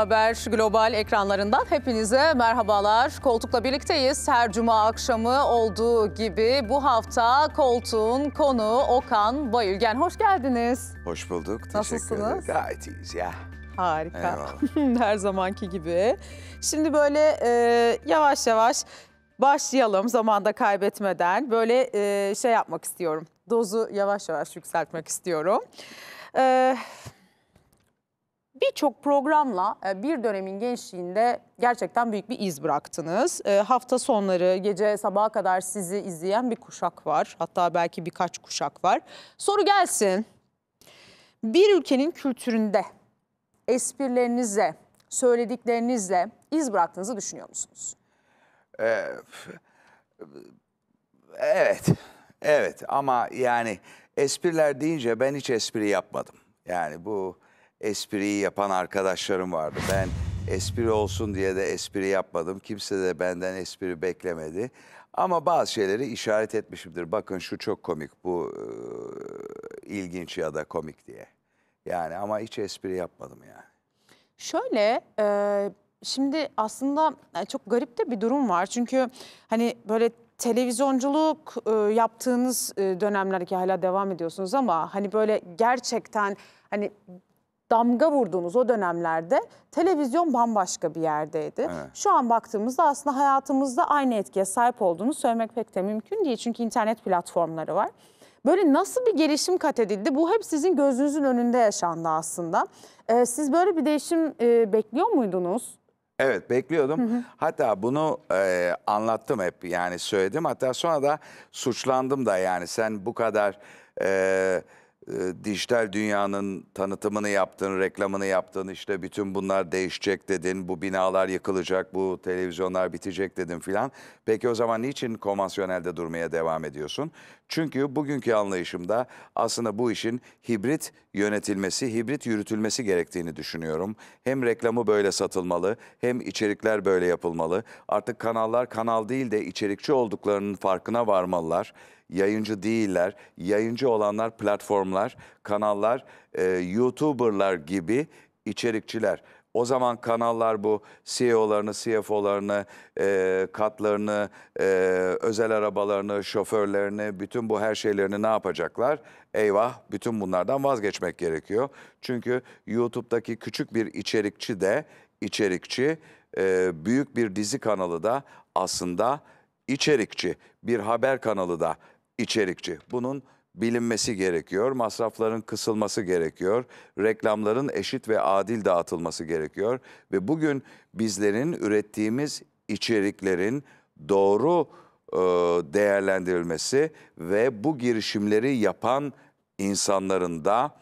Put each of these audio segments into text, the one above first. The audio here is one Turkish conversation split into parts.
Haber Global ekranlarından hepinize merhabalar. Koltukla birlikteyiz. Her cuma akşamı olduğu gibi bu hafta koltuğun konu Okan Bayülgen. Hoş geldiniz. Hoş bulduk. Teşekkür Nasılsınız? ederim. Gayet iyiyiz ya. Harika. Her zamanki gibi. Şimdi böyle e, yavaş yavaş başlayalım zamanda kaybetmeden. Böyle e, şey yapmak istiyorum. Dozu yavaş yavaş yükseltmek istiyorum. Evet birçok programla e, bir dönemin gençliğinde gerçekten büyük bir iz bıraktınız. E, hafta sonları gece sabaha kadar sizi izleyen bir kuşak var. Hatta belki birkaç kuşak var. Soru gelsin. Bir ülkenin kültüründe esprilerinizle, söylediklerinizle iz bıraktığınızı düşünüyor musunuz? Ee, evet, evet ama yani espriler deyince ben hiç espri yapmadım. Yani bu espriyi yapan arkadaşlarım vardı. Ben espri olsun diye de espri yapmadım. Kimse de benden espri beklemedi. Ama bazı şeyleri işaret etmişimdir. Bakın şu çok komik, bu e, ilginç ya da komik diye. Yani ama hiç espri yapmadım yani. Şöyle, e, şimdi aslında e, çok garip de bir durum var. Çünkü hani böyle televizyonculuk e, yaptığınız e, dönemler ki hala devam ediyorsunuz ama hani böyle gerçekten hani damga vurduğunuz o dönemlerde televizyon bambaşka bir yerdeydi. Evet. Şu an baktığımızda aslında hayatımızda aynı etkiye sahip olduğunu söylemek pek de mümkün değil. Çünkü internet platformları var. Böyle nasıl bir gelişim kat edildi? Bu hep sizin gözünüzün önünde yaşandı aslında. Ee, siz böyle bir değişim e, bekliyor muydunuz? Evet bekliyordum. Hı hı. Hatta bunu e, anlattım hep yani söyledim. Hatta sonra da suçlandım da yani sen bu kadar... E, ee, dijital dünyanın tanıtımını yaptın, reklamını yaptın. İşte bütün bunlar değişecek dedin. Bu binalar yıkılacak, bu televizyonlar bitecek dedin filan. Peki o zaman niçin konvansiyonelde durmaya devam ediyorsun? Çünkü bugünkü anlayışımda aslında bu işin hibrit yönetilmesi, hibrit yürütülmesi gerektiğini düşünüyorum. Hem reklamı böyle satılmalı, hem içerikler böyle yapılmalı. Artık kanallar kanal değil de içerikçi olduklarının farkına varmalılar yayıncı değiller. Yayıncı olanlar platformlar, kanallar, e, YouTuber'lar gibi içerikçiler. O zaman kanallar bu CEO'larını, CFO'larını, e, katlarını, e, özel arabalarını, şoförlerini, bütün bu her şeylerini ne yapacaklar? Eyvah bütün bunlardan vazgeçmek gerekiyor. Çünkü YouTube'daki küçük bir içerikçi de içerikçi, e, büyük bir dizi kanalı da aslında içerikçi, bir haber kanalı da içerikçi. Bunun bilinmesi gerekiyor. Masrafların kısılması gerekiyor. Reklamların eşit ve adil dağıtılması gerekiyor. Ve bugün bizlerin ürettiğimiz içeriklerin doğru e, değerlendirilmesi ve bu girişimleri yapan insanların da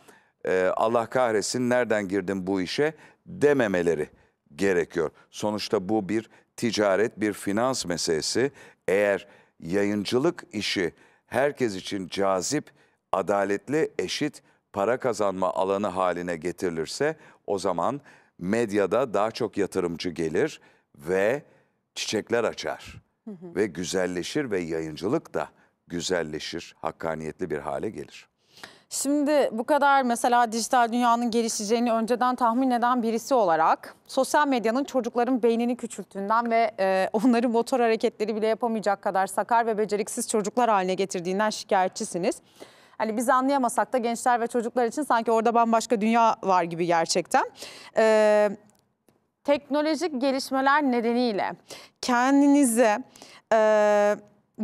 e, Allah kahretsin nereden girdim bu işe dememeleri gerekiyor. Sonuçta bu bir ticaret, bir finans meselesi. Eğer yayıncılık işi herkes için cazip, adaletli, eşit para kazanma alanı haline getirilirse o zaman medyada daha çok yatırımcı gelir ve çiçekler açar hı hı. ve güzelleşir ve yayıncılık da güzelleşir, hakkaniyetli bir hale gelir. Şimdi bu kadar mesela dijital dünyanın gelişeceğini önceden tahmin eden birisi olarak sosyal medyanın çocukların beynini küçülttüğünden ve e, onları motor hareketleri bile yapamayacak kadar sakar ve beceriksiz çocuklar haline getirdiğinden şikayetçisiniz. Hani biz anlayamasak da gençler ve çocuklar için sanki orada bambaşka dünya var gibi gerçekten. Ee, teknolojik gelişmeler nedeniyle kendinize... E,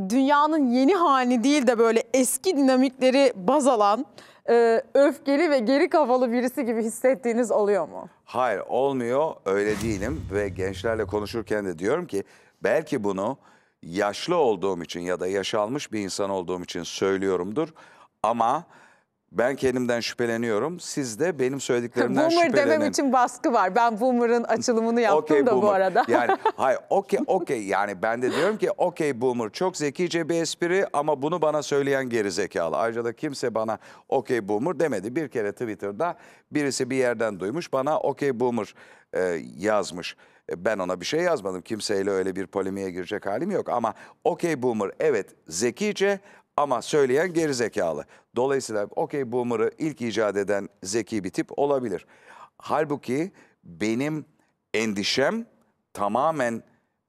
dünyanın yeni hali değil de böyle eski dinamikleri baz alan e, öfkeli ve geri kafalı birisi gibi hissettiğiniz oluyor mu? Hayır olmuyor öyle değilim ve gençlerle konuşurken de diyorum ki belki bunu yaşlı olduğum için ya da yaşalmış bir insan olduğum için söylüyorumdur ama ben kendimden şüpheleniyorum. Siz de benim söylediklerimden boomer şüphelenin. Boomer demem için baskı var. Ben Boomer'ın açılımını yaptım okay, da boomer. bu arada. yani hayır okey okey yani ben de diyorum ki okey Boomer çok zekice bir espri ama bunu bana söyleyen geri zekalı. Ayrıca da kimse bana okey Boomer demedi. Bir kere Twitter'da birisi bir yerden duymuş bana okey Boomer e, yazmış. E, ben ona bir şey yazmadım. Kimseyle öyle bir polemiğe girecek halim yok. Ama okey boomer evet zekice ama söyleyen gerizekalı. Dolayısıyla okey boomer'ı ilk icat eden zeki bir tip olabilir. Halbuki benim endişem tamamen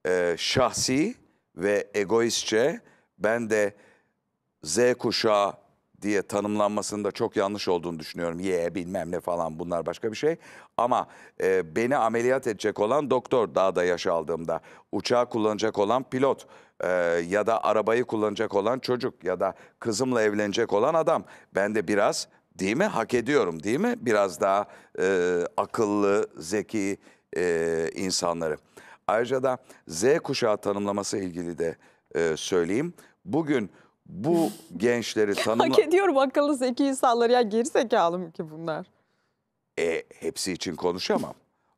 e, şahsi ve egoistçe ben de Z kuşağı diye tanımlanmasında çok yanlış olduğunu düşünüyorum. Ye bilmem ne falan bunlar başka bir şey. Ama e, beni ameliyat edecek olan doktor daha da yaş aldığımda. Uçağı kullanacak olan pilot e, ya da arabayı kullanacak olan çocuk ya da kızımla evlenecek olan adam. Ben de biraz değil mi hak ediyorum değil mi? Biraz daha e, akıllı, zeki e, insanları. Ayrıca da Z kuşağı tanımlaması ilgili de e, söyleyeyim. Bugün bu gençleri tanımla... Hak ediyorum akıllı zeki insanları ya geri zekalı mı ki bunlar? E, hepsi için konuşamam.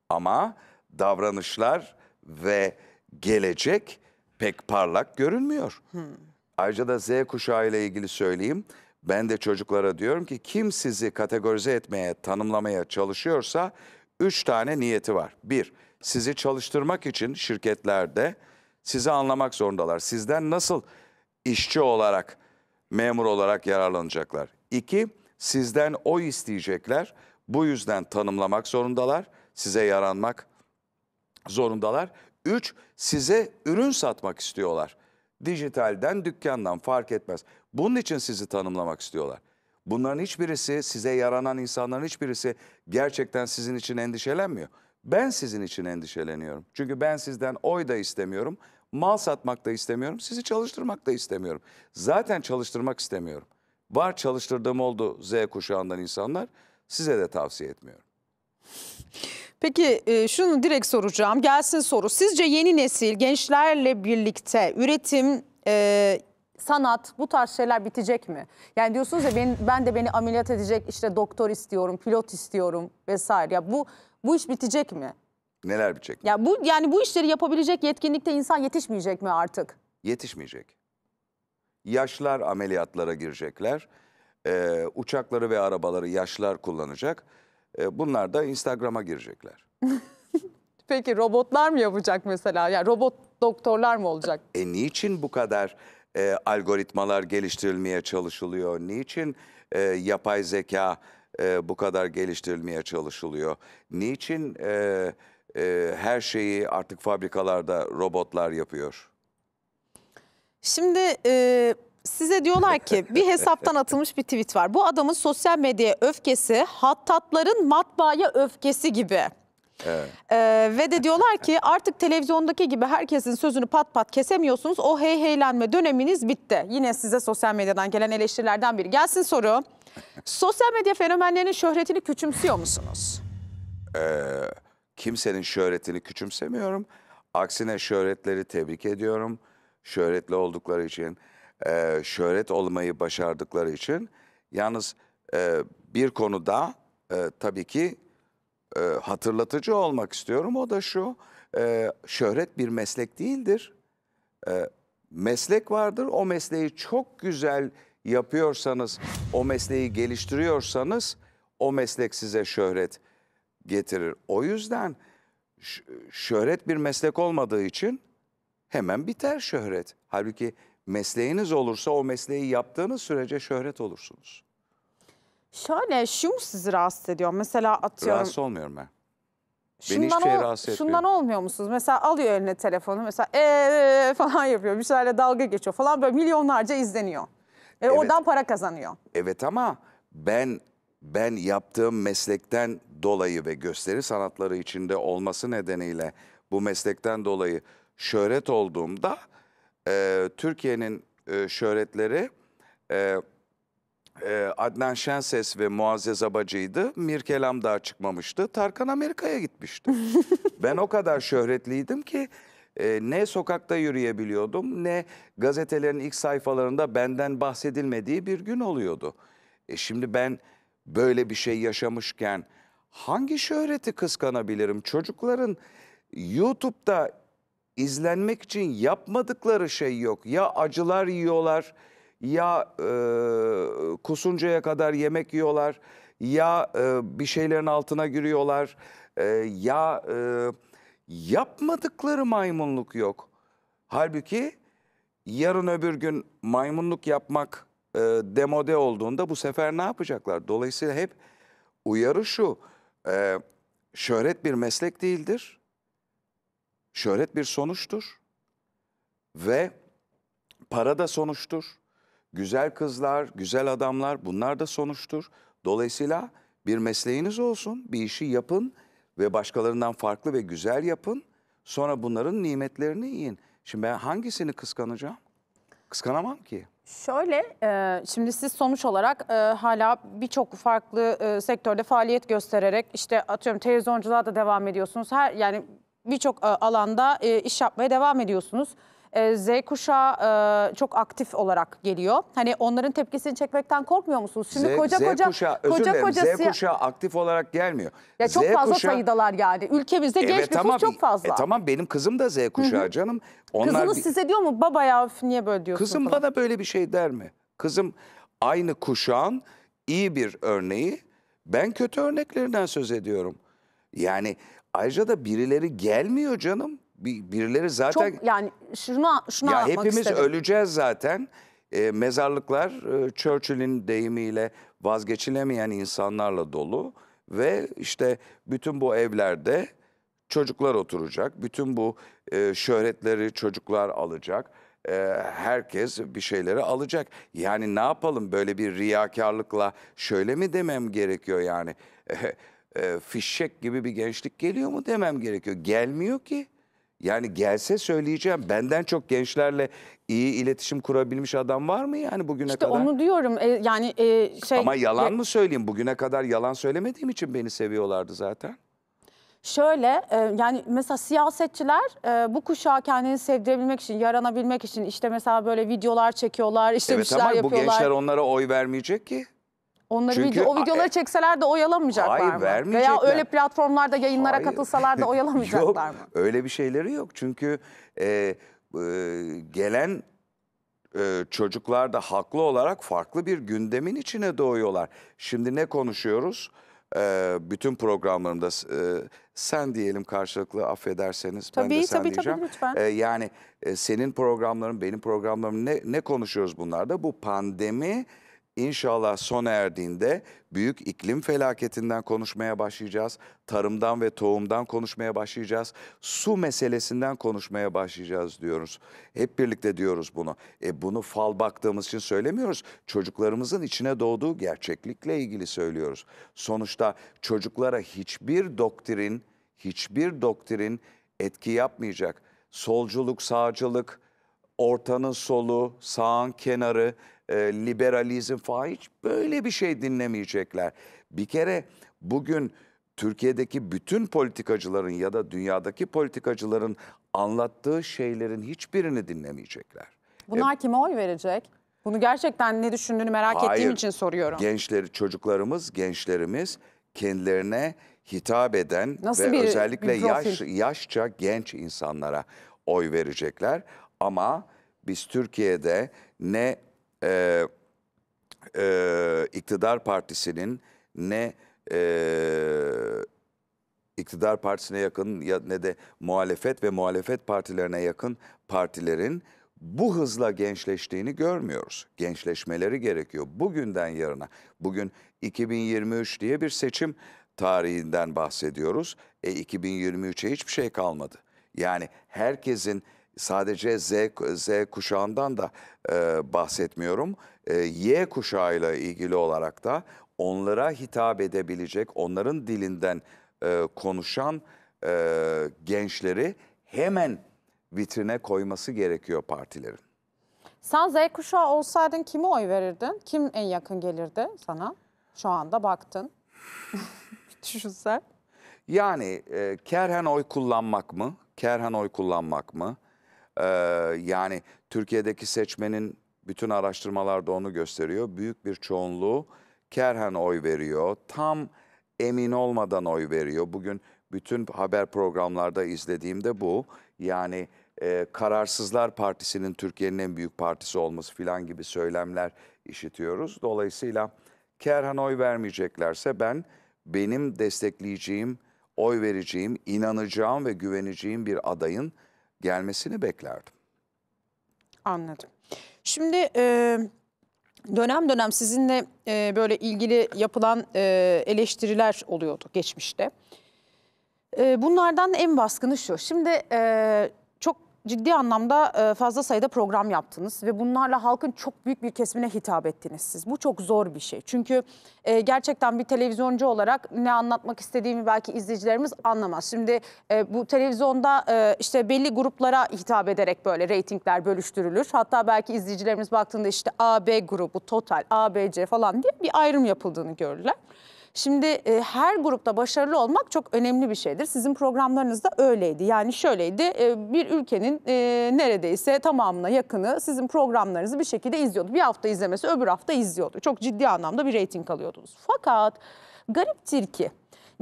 Ama davranışlar ve gelecek pek parlak görünmüyor. Hmm. Ayrıca da Z kuşağı ile ilgili söyleyeyim. Ben de çocuklara diyorum ki kim sizi kategorize etmeye, tanımlamaya çalışıyorsa üç tane niyeti var. Bir, sizi çalıştırmak için şirketlerde sizi anlamak zorundalar. Sizden nasıl işçi olarak, memur olarak yararlanacaklar. İki, sizden o isteyecekler. Bu yüzden tanımlamak zorundalar. Size yaranmak zorundalar. Üç, size ürün satmak istiyorlar. Dijitalden, dükkandan fark etmez. Bunun için sizi tanımlamak istiyorlar. Bunların hiçbirisi, size yaranan insanların hiçbirisi gerçekten sizin için endişelenmiyor. Ben sizin için endişeleniyorum. Çünkü ben sizden oy da istemiyorum, mal satmak da istemiyorum, sizi çalıştırmak da istemiyorum. Zaten çalıştırmak istemiyorum. Var çalıştırdığım oldu Z kuşağından insanlar, size de tavsiye etmiyorum. Peki e, şunu direkt soracağım. Gelsin soru. Sizce yeni nesil gençlerle birlikte üretim, e, sanat bu tarz şeyler bitecek mi? Yani diyorsunuz ya ben, ben de beni ameliyat edecek işte doktor istiyorum, pilot istiyorum vesaire. Ya bu bu iş bitecek mi? Neler bitecek? Ya bu yani bu işleri yapabilecek yetkinlikte insan yetişmeyecek mi artık? Yetişmeyecek. Yaşlar ameliyatlara girecekler. Ee, uçakları ve arabaları yaşlar kullanacak. E, bunlar da Instagram'a girecekler. Peki robotlar mı yapacak mesela? Yani robot doktorlar mı olacak? E niçin bu kadar e, algoritmalar geliştirilmeye çalışılıyor? Niçin e, yapay zeka e, bu kadar geliştirilmeye çalışılıyor? Niçin e, e, her şeyi artık fabrikalarda robotlar yapıyor? Şimdi e, size diyorlar ki bir hesaptan atılmış bir tweet var. Bu adamın sosyal medyaya öfkesi hattatların matbaaya öfkesi gibi. Evet. Ee, ve de diyorlar ki artık televizyondaki gibi herkesin sözünü pat pat kesemiyorsunuz. O hey heylenme döneminiz bitti. Yine size sosyal medyadan gelen eleştirilerden biri. Gelsin soru. Sosyal medya fenomenlerinin şöhretini küçümsüyor musunuz? Ee, kimsenin şöhretini küçümsemiyorum. Aksine şöhretleri tebrik ediyorum. Şöhretli oldukları için e, şöhret olmayı başardıkları için. Yalnız e, bir konuda e, tabii ki e, hatırlatıcı olmak istiyorum. O da şu, e, şöhret bir meslek değildir. E, meslek vardır. O mesleği çok güzel yapıyorsanız, o mesleği geliştiriyorsanız o meslek size şöhret getirir. O yüzden şöhret bir meslek olmadığı için hemen biter şöhret. Halbuki mesleğiniz olursa o mesleği yaptığınız sürece şöhret olursunuz. Şöyle şu mu sizi rahatsız ediyor? Mesela atıyorum. Rahatsız olmuyorum ben. Beni şundan, şey rahatsız etmiyor. Şundan olmuyor musunuz? Mesela alıyor eline telefonu mesela ee falan yapıyor. Bir şeylerle dalga geçiyor falan böyle milyonlarca izleniyor. E, evet, oradan para kazanıyor. Evet ama ben ben yaptığım meslekten dolayı ve gösteri sanatları içinde olması nedeniyle bu meslekten dolayı şöhret olduğumda e, Türkiye'nin e, şöhretleri e, e, Adnan Şenses ve Muazzez Abacı'ydı. Mirkelam daha çıkmamıştı. Tarkan Amerika'ya gitmişti. ben o kadar şöhretliydim ki e, ne sokakta yürüyebiliyordum ne gazetelerin ilk sayfalarında benden bahsedilmediği bir gün oluyordu. E şimdi ben böyle bir şey yaşamışken hangi şöhreti kıskanabilirim? Çocukların YouTube'da izlenmek için yapmadıkları şey yok. Ya acılar yiyorlar, ya e, kusuncaya kadar yemek yiyorlar, ya e, bir şeylerin altına giriyorlar, e, ya e, yapmadıkları maymunluk yok. Halbuki yarın öbür gün maymunluk yapmak e, demode olduğunda bu sefer ne yapacaklar? Dolayısıyla hep uyarı şu, e, şöhret bir meslek değildir. Şöhret bir sonuçtur ve para da sonuçtur. Güzel kızlar, güzel adamlar bunlar da sonuçtur. Dolayısıyla bir mesleğiniz olsun, bir işi yapın ve başkalarından farklı ve güzel yapın. Sonra bunların nimetlerini yiyin. Şimdi ben hangisini kıskanacağım? Kıskanamam ki. Şöyle, e, şimdi siz sonuç olarak e, hala birçok farklı e, sektörde faaliyet göstererek işte atıyorum televizyonculara da devam ediyorsunuz. Her yani birçok e, alanda e, iş yapmaya devam ediyorsunuz. E, Z kuşağı çok aktif olarak geliyor. Hani onların tepkisini çekmekten korkmuyor musunuz? Şimdi Z, koca Z koca kuşağı, özür koca koca Z kuşağı aktif olarak gelmiyor. Ya çok Z fazla kuşağı... sayıdalar yani. Ülkemizde genç nüfus tamam, çok fazla. E, tamam benim kızım da Z kuşağı Hı -hı. canım. Onlar Kızınız bir... size diyor mu baba ya niye böyle diyorsun? Kızım falan. bana böyle bir şey der mi? Kızım aynı kuşağın iyi bir örneği. Ben kötü örneklerinden söz ediyorum. Yani Ayrıca da birileri gelmiyor canım. Bir, birileri zaten... Çok yani şuna şuna. ya Hepimiz istedim. öleceğiz zaten. E, mezarlıklar e, Churchill'in deyimiyle vazgeçilemeyen insanlarla dolu. Ve işte bütün bu evlerde çocuklar oturacak. Bütün bu e, şöhretleri çocuklar alacak. E, herkes bir şeyleri alacak. Yani ne yapalım böyle bir riyakarlıkla şöyle mi demem gerekiyor yani? e, fişek gibi bir gençlik geliyor mu demem gerekiyor. Gelmiyor ki. Yani gelse söyleyeceğim. Benden çok gençlerle iyi iletişim kurabilmiş adam var mı yani bugüne işte kadar? İşte onu diyorum. E, yani e, şey Ama yalan ya... E, mı söyleyeyim? Bugüne kadar yalan söylemediğim için beni seviyorlardı zaten. Şöyle e, yani mesela siyasetçiler e, bu kuşağı kendini sevdirebilmek için, yaranabilmek için işte mesela böyle videolar çekiyorlar, işte evet, bir şeyler yapıyorlar. Evet ama bu gençler onlara oy vermeyecek ki. Onları Çünkü, video, o videoları e, çekseler de oyalamayacaklar hayır, mı? Vermeyecekler. Veya öyle platformlarda yayınlara hayır. katılsalar da oyalamayacaklar yok, mı? Öyle bir şeyleri yok. Çünkü e, e, gelen e, çocuklar da haklı olarak farklı bir gündemin içine doğuyorlar. Şimdi ne konuşuyoruz? e, bütün programlarında e, sen diyelim karşılıklı affederseniz tabii, ben de sen tabii, diyeceğim. lütfen. E, yani e, senin programların benim programlarım ne, ne konuşuyoruz bunlarda? Bu pandemi İnşallah sona erdiğinde büyük iklim felaketinden konuşmaya başlayacağız. Tarımdan ve tohumdan konuşmaya başlayacağız. Su meselesinden konuşmaya başlayacağız diyoruz. Hep birlikte diyoruz bunu. E bunu fal baktığımız için söylemiyoruz. Çocuklarımızın içine doğduğu gerçeklikle ilgili söylüyoruz. Sonuçta çocuklara hiçbir doktrin, hiçbir doktrin etki yapmayacak. Solculuk, sağcılık, ortanın solu, sağın kenarı e, liberalizm falan hiç böyle bir şey dinlemeyecekler. Bir kere bugün Türkiye'deki bütün politikacıların ya da dünyadaki politikacıların anlattığı şeylerin hiçbirini dinlemeyecekler. Bunlar e, kime oy verecek? Bunu gerçekten ne düşündüğünü merak hayır, ettiğim için soruyorum. Gençleri, çocuklarımız, gençlerimiz kendilerine hitap eden Nasıl ve bir, özellikle bir yaş yaşça genç insanlara oy verecekler. Ama biz Türkiye'de ne e, e, iktidar partisinin ne e, iktidar partisine yakın ya, ne de muhalefet ve muhalefet partilerine yakın partilerin bu hızla gençleştiğini görmüyoruz. Gençleşmeleri gerekiyor bugünden yarına. Bugün 2023 diye bir seçim tarihinden bahsediyoruz. E 2023'e hiçbir şey kalmadı. Yani herkesin sadece Z, Z kuşağından da e, bahsetmiyorum. E, y kuşağıyla ilgili olarak da onlara hitap edebilecek, onların dilinden e, konuşan e, gençleri hemen vitrine koyması gerekiyor partilerin. Sen Z kuşağı olsaydın kime oy verirdin? Kim en yakın gelirdi sana? Şu anda baktın. Düşünsen. Yani e, kerhen oy kullanmak mı? Kerhen oy kullanmak mı? Ee, yani Türkiye'deki seçmenin bütün araştırmalarda onu gösteriyor. Büyük bir çoğunluğu kerhen oy veriyor. Tam emin olmadan oy veriyor. Bugün bütün haber programlarda izlediğimde bu. Yani e, Kararsızlar Partisi'nin Türkiye'nin en büyük partisi olması filan gibi söylemler işitiyoruz. Dolayısıyla kerhen oy vermeyeceklerse ben benim destekleyeceğim, oy vereceğim, inanacağım ve güveneceğim bir adayın gelmesini beklerdim. Anladım. Şimdi e, dönem dönem sizinle e, böyle ilgili yapılan e, eleştiriler oluyordu geçmişte. E, bunlardan en baskını şu. Şimdi e, ciddi anlamda e, fazla sayıda program yaptınız ve bunlarla halkın çok büyük bir kesimine hitap ettiniz siz. Bu çok zor bir şey. Çünkü e, gerçekten bir televizyoncu olarak ne anlatmak istediğimi belki izleyicilerimiz anlamaz. Şimdi e, bu televizyonda işte belli gruplara hitap ederek böyle reytingler bölüştürülür. Hatta belki izleyicilerimiz baktığında işte AB grubu, Total, ABC falan diye bir ayrım yapıldığını görürler. Şimdi e, her grupta başarılı olmak çok önemli bir şeydir. Sizin programlarınız da öyleydi. Yani şöyleydi e, bir ülkenin e, neredeyse tamamına yakını sizin programlarınızı bir şekilde izliyordu. Bir hafta izlemesi öbür hafta izliyordu. Çok ciddi anlamda bir reyting alıyordunuz. Fakat gariptir ki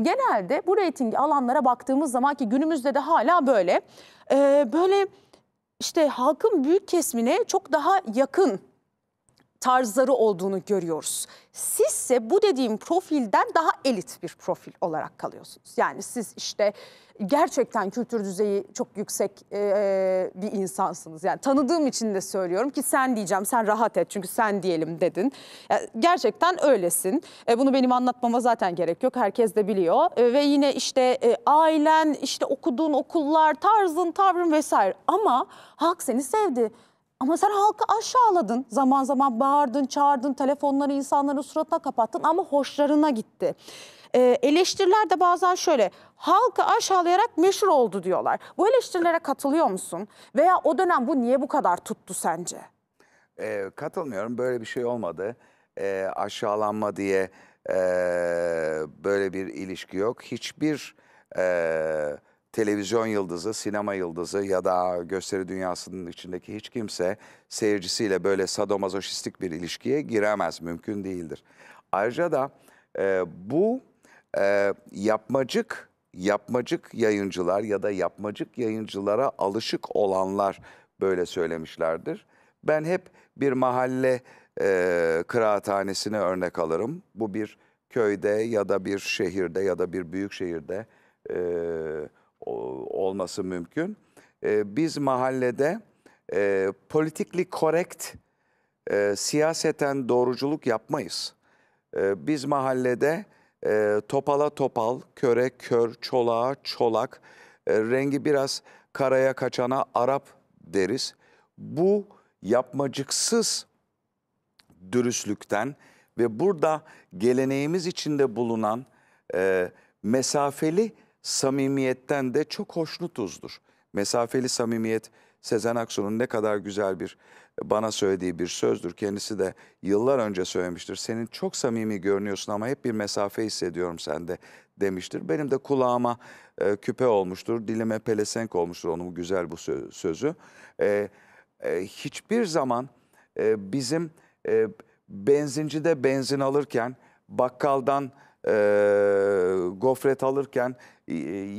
genelde bu reyting alanlara baktığımız zaman ki günümüzde de hala böyle. E, böyle işte halkın büyük kesmine çok daha yakın tarzları olduğunu görüyoruz. Sizse bu dediğim profilden daha elit bir profil olarak kalıyorsunuz. Yani siz işte gerçekten kültür düzeyi çok yüksek e, e bir insansınız. Yani tanıdığım için de söylüyorum ki sen diyeceğim, sen rahat et çünkü sen diyelim dedin. Yani gerçekten öylesin. E, bunu benim anlatmama zaten gerek yok. Herkes de biliyor. E, ve yine işte e, ailen, işte okuduğun okullar, tarzın, tavrın vesaire. Ama halk seni sevdi ama sen halkı aşağıladın. Zaman zaman bağırdın, çağırdın, telefonları insanların suratına kapattın ama hoşlarına gitti. Ee, eleştiriler de bazen şöyle halkı aşağılayarak meşhur oldu diyorlar. Bu eleştirilere katılıyor musun? Veya o dönem bu niye bu kadar tuttu sence? Ee, katılmıyorum böyle bir şey olmadı. Ee, aşağılanma diye e, böyle bir ilişki yok. Hiçbir e, televizyon yıldızı, sinema yıldızı ya da gösteri dünyasının içindeki hiç kimse seyircisiyle böyle sadomazoşistik bir ilişkiye giremez. Mümkün değildir. Ayrıca da e, bu e, yapmacık yapmacık yayıncılar ya da yapmacık yayıncılara alışık olanlar böyle söylemişlerdir. Ben hep bir mahalle e, kıraathanesine örnek alırım. Bu bir köyde ya da bir şehirde ya da bir büyük şehirde e, olması mümkün. Ee, biz mahallede e, politikli korrekt e, siyaseten doğruculuk yapmayız. E, biz mahallede e, topala topal, köre kör, çolağa çolak, e, rengi biraz karaya kaçana Arap deriz. Bu yapmacıksız dürüstlükten ve burada geleneğimiz içinde bulunan e, mesafeli samimiyetten de çok hoşnutuzdur. Mesafeli samimiyet Sezen Aksu'nun ne kadar güzel bir bana söylediği bir sözdür. Kendisi de yıllar önce söylemiştir. Senin çok samimi görünüyorsun ama hep bir mesafe hissediyorum sende demiştir. Benim de kulağıma e, küpe olmuştur, dilime pelesenk olmuştur onun güzel bu sözü. E, e, hiçbir zaman e, bizim e, benzincide benzin alırken bakkaldan e, gofret alırken e,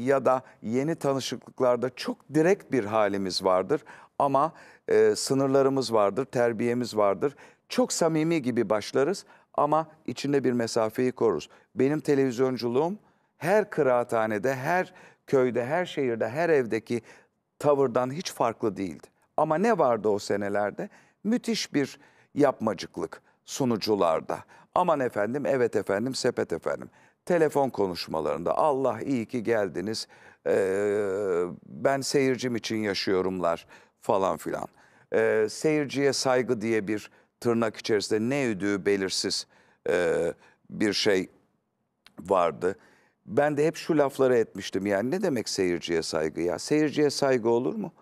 ya da yeni tanışıklıklarda çok direkt bir halimiz vardır. Ama e, sınırlarımız vardır, terbiyemiz vardır. Çok samimi gibi başlarız ama içinde bir mesafeyi koruruz. Benim televizyonculuğum her kıraathanede, her köyde, her şehirde, her evdeki tavırdan hiç farklı değildi. Ama ne vardı o senelerde? Müthiş bir yapmacıklık sunucularda. Aman efendim, evet efendim, sepet efendim. Telefon konuşmalarında Allah iyi ki geldiniz, ee, ben seyircim için yaşıyorumlar falan filan. Ee, seyirciye saygı diye bir tırnak içerisinde ne ödüğü belirsiz e, bir şey vardı. Ben de hep şu lafları etmiştim yani ne demek seyirciye saygı ya? Seyirciye saygı olur mu?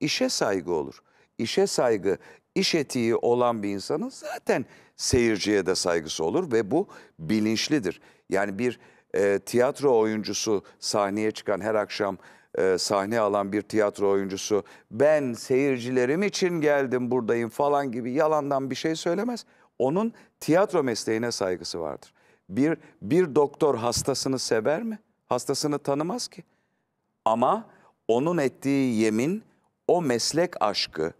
İşe saygı olur. İşe saygı, iş etiği olan bir insanın zaten seyirciye de saygısı olur ve bu bilinçlidir. Yani bir e, tiyatro oyuncusu sahneye çıkan her akşam e, sahne alan bir tiyatro oyuncusu ben seyircilerim için geldim buradayım falan gibi yalandan bir şey söylemez. Onun tiyatro mesleğine saygısı vardır. Bir, bir doktor hastasını sever mi? Hastasını tanımaz ki. Ama onun ettiği yemin o meslek aşkı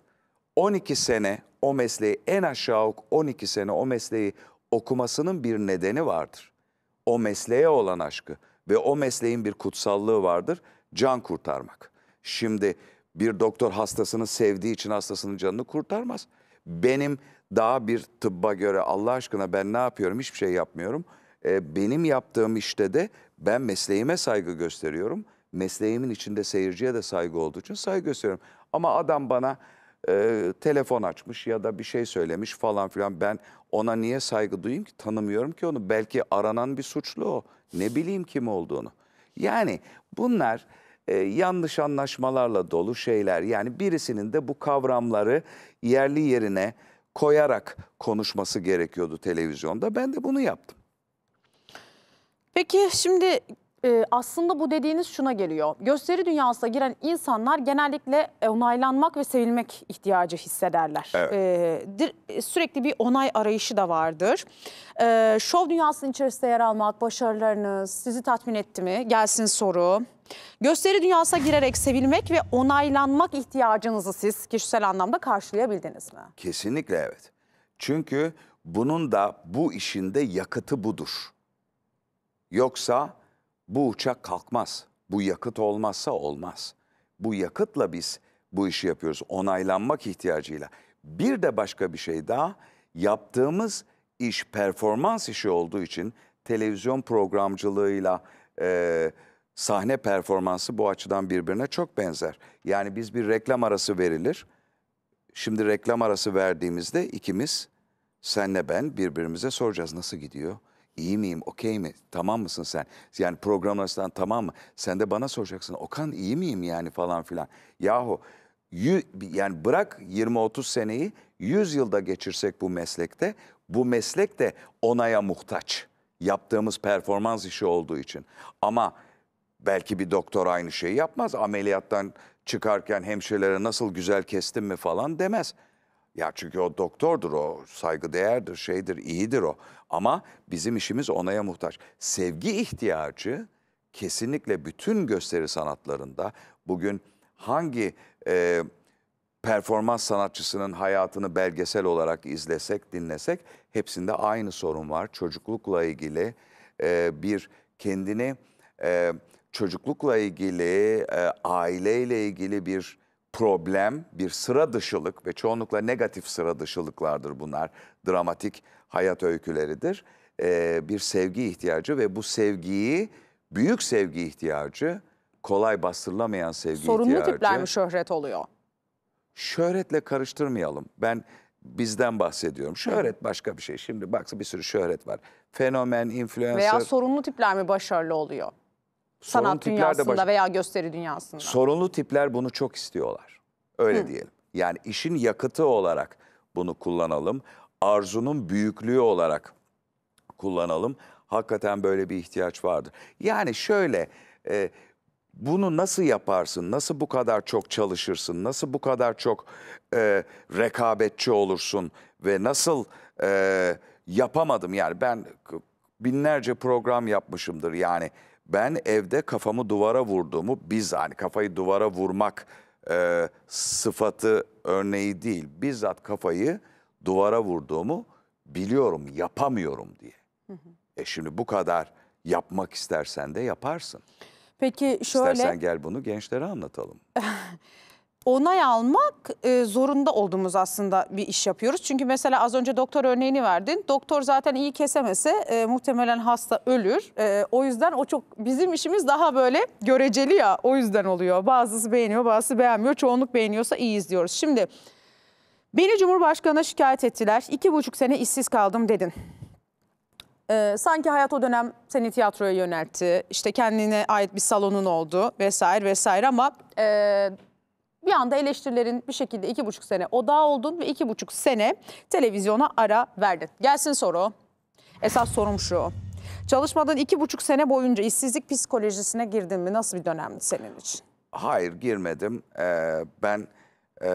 12 sene o mesleği en aşağı 12 sene o mesleği okumasının bir nedeni vardır. O mesleğe olan aşkı ve o mesleğin bir kutsallığı vardır. Can kurtarmak. Şimdi bir doktor hastasını sevdiği için hastasının canını kurtarmaz. Benim daha bir tıbba göre Allah aşkına ben ne yapıyorum hiçbir şey yapmıyorum. Ee, benim yaptığım işte de ben mesleğime saygı gösteriyorum. Mesleğimin içinde seyirciye de saygı olduğu için saygı gösteriyorum. Ama adam bana e, telefon açmış ya da bir şey söylemiş falan filan. Ben ona niye saygı duyayım ki? Tanımıyorum ki onu. Belki aranan bir suçlu o. Ne bileyim kim olduğunu. Yani bunlar e, yanlış anlaşmalarla dolu şeyler. Yani birisinin de bu kavramları yerli yerine koyarak konuşması gerekiyordu televizyonda. Ben de bunu yaptım. Peki şimdi e, aslında bu dediğiniz şuna geliyor. Gösteri dünyasına giren insanlar genellikle e, onaylanmak ve sevilmek ihtiyacı hissederler. Evet. Ee, e, sürekli bir onay arayışı da vardır. E, şov dünyasının içerisinde yer almak, başarılarınız sizi tatmin etti mi? Gelsin soru. Gösteri dünyasına girerek sevilmek ve onaylanmak ihtiyacınızı siz kişisel anlamda karşılayabildiniz mi? Kesinlikle evet. Çünkü bunun da bu işinde yakıtı budur. Yoksa bu uçak kalkmaz. Bu yakıt olmazsa olmaz. Bu yakıtla biz bu işi yapıyoruz. Onaylanmak ihtiyacıyla. Bir de başka bir şey daha yaptığımız iş performans işi olduğu için televizyon programcılığıyla e, sahne performansı bu açıdan birbirine çok benzer. Yani biz bir reklam arası verilir. Şimdi reklam arası verdiğimizde ikimiz senle ben birbirimize soracağız nasıl gidiyor? İyi miyim? Okey mi? Tamam mısın sen? Yani program tamam mı? Sen de bana soracaksın. Okan iyi miyim yani falan filan. Yahu yü, yani bırak 20-30 seneyi 100 yılda geçirsek bu meslekte. Bu meslek de onaya muhtaç. Yaptığımız performans işi olduğu için. Ama belki bir doktor aynı şeyi yapmaz. Ameliyattan çıkarken hemşirelere nasıl güzel kestim mi falan demez. Ya çünkü o doktordur o, saygı değerdir şeydir, iyidir o. Ama bizim işimiz onaya muhtaç. Sevgi ihtiyacı kesinlikle bütün gösteri sanatlarında bugün hangi e, performans sanatçısının hayatını belgesel olarak izlesek, dinlesek hepsinde aynı sorun var. Çocuklukla ilgili e, bir kendini e, çocuklukla ilgili, e, aileyle ilgili bir problem bir sıra dışılık ve çoğunlukla negatif sıra dışılıklardır bunlar. Dramatik hayat öyküleridir. Ee, bir sevgi ihtiyacı ve bu sevgiyi, büyük sevgi ihtiyacı, kolay bastırılamayan sevgi Sorumlu ihtiyacı. sorunlu tipler mi şöhret oluyor? Şöhretle karıştırmayalım. Ben bizden bahsediyorum. Şöhret başka bir şey. Şimdi baksın bir sürü şöhret var. Fenomen, influencer. Veya sorunlu tipler mi başarılı oluyor? Sanat dünyasında baş... veya gösteri dünyasında. Sorunlu tipler bunu çok istiyorlar. Öyle Hı. diyelim. Yani işin yakıtı olarak bunu kullanalım. Arzunun büyüklüğü olarak kullanalım. Hakikaten böyle bir ihtiyaç vardır. Yani şöyle e, bunu nasıl yaparsın, nasıl bu kadar çok çalışırsın, nasıl bu kadar çok e, rekabetçi olursun ve nasıl e, yapamadım yani ben binlerce program yapmışımdır yani ben evde kafamı duvara vurduğumu biz hani kafayı duvara vurmak e, sıfatı örneği değil. Bizzat kafayı duvara vurduğumu biliyorum yapamıyorum diye. Hı hı. E şimdi bu kadar yapmak istersen de yaparsın. Peki şöyle. İstersen gel bunu gençlere anlatalım. onay almak e, zorunda olduğumuz aslında bir iş yapıyoruz. Çünkü mesela az önce doktor örneğini verdin. Doktor zaten iyi kesemese e, muhtemelen hasta ölür. E, o yüzden o çok bizim işimiz daha böyle göreceli ya. O yüzden oluyor. Bazısı beğeniyor, bazısı beğenmiyor. Çoğunluk beğeniyorsa iyi izliyoruz. Şimdi beni Cumhurbaşkanı'na şikayet ettiler. İki buçuk sene işsiz kaldım dedin. E, sanki hayat o dönem seni tiyatroya yöneltti. İşte kendine ait bir salonun oldu vesaire vesaire ama... E, bir anda eleştirilerin bir şekilde iki buçuk sene odağı oldun ve iki buçuk sene televizyona ara verdin. Gelsin soru. Esas sorum şu. Çalışmadığın iki buçuk sene boyunca işsizlik psikolojisine girdin mi? Nasıl bir dönemdi senin için? Hayır girmedim. Ee, ben e,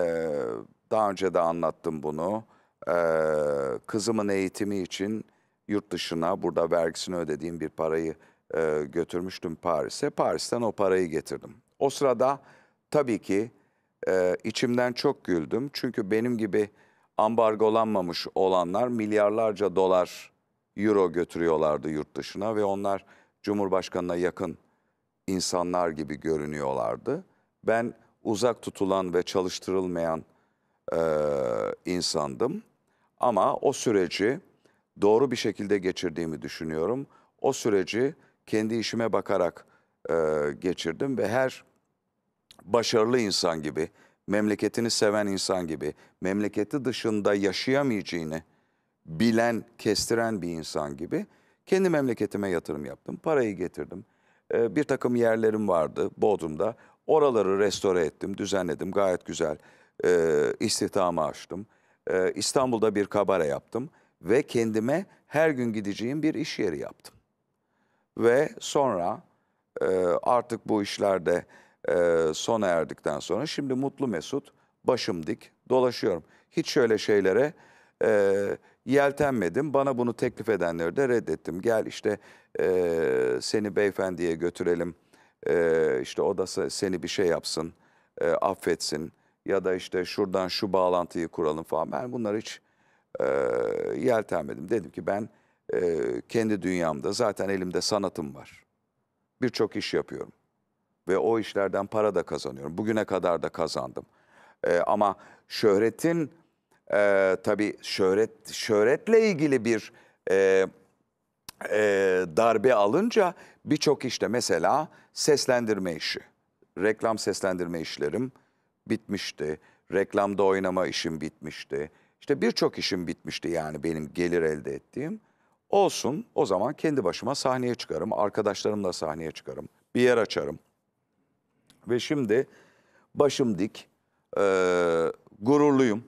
daha önce de anlattım bunu. Ee, kızımın eğitimi için yurt dışına burada vergisini ödediğim bir parayı e, götürmüştüm Paris'e. Paris'ten o parayı getirdim. O sırada tabii ki e, içimden çok güldüm. Çünkü benim gibi ambargolanmamış olanlar milyarlarca dolar, euro götürüyorlardı yurt dışına ve onlar Cumhurbaşkanı'na yakın insanlar gibi görünüyorlardı. Ben uzak tutulan ve çalıştırılmayan e, insandım. Ama o süreci doğru bir şekilde geçirdiğimi düşünüyorum. O süreci kendi işime bakarak e, geçirdim ve her başarılı insan gibi, memleketini seven insan gibi, memleketi dışında yaşayamayacağını bilen, kestiren bir insan gibi kendi memleketime yatırım yaptım. Parayı getirdim. Ee, bir takım yerlerim vardı Bodrum'da. Oraları restore ettim, düzenledim. Gayet güzel e, istihdamı açtım. E, İstanbul'da bir kabare yaptım ve kendime her gün gideceğim bir iş yeri yaptım. Ve sonra e, artık bu işlerde e, sona erdikten sonra şimdi mutlu mesut başım dik dolaşıyorum. Hiç şöyle şeylere e, yeltenmedim. Bana bunu teklif edenleri de reddettim. Gel işte e, seni beyefendiye götürelim. E, işte o da seni bir şey yapsın, e, affetsin. Ya da işte şuradan şu bağlantıyı kuralım falan. Ben bunları hiç e, yeltenmedim. Dedim ki ben e, kendi dünyamda zaten elimde sanatım var. Birçok iş yapıyorum ve o işlerden para da kazanıyorum. Bugüne kadar da kazandım. E, ama şöhretin e, tabii şöhret şöhretle ilgili bir e, e, darbe alınca birçok işte mesela seslendirme işi, reklam seslendirme işlerim bitmişti. Reklamda oynama işim bitmişti. İşte birçok işim bitmişti yani benim gelir elde ettiğim. Olsun o zaman kendi başıma sahneye çıkarım, arkadaşlarımla sahneye çıkarım, bir yer açarım. Ve şimdi başım dik, e, gururluyum.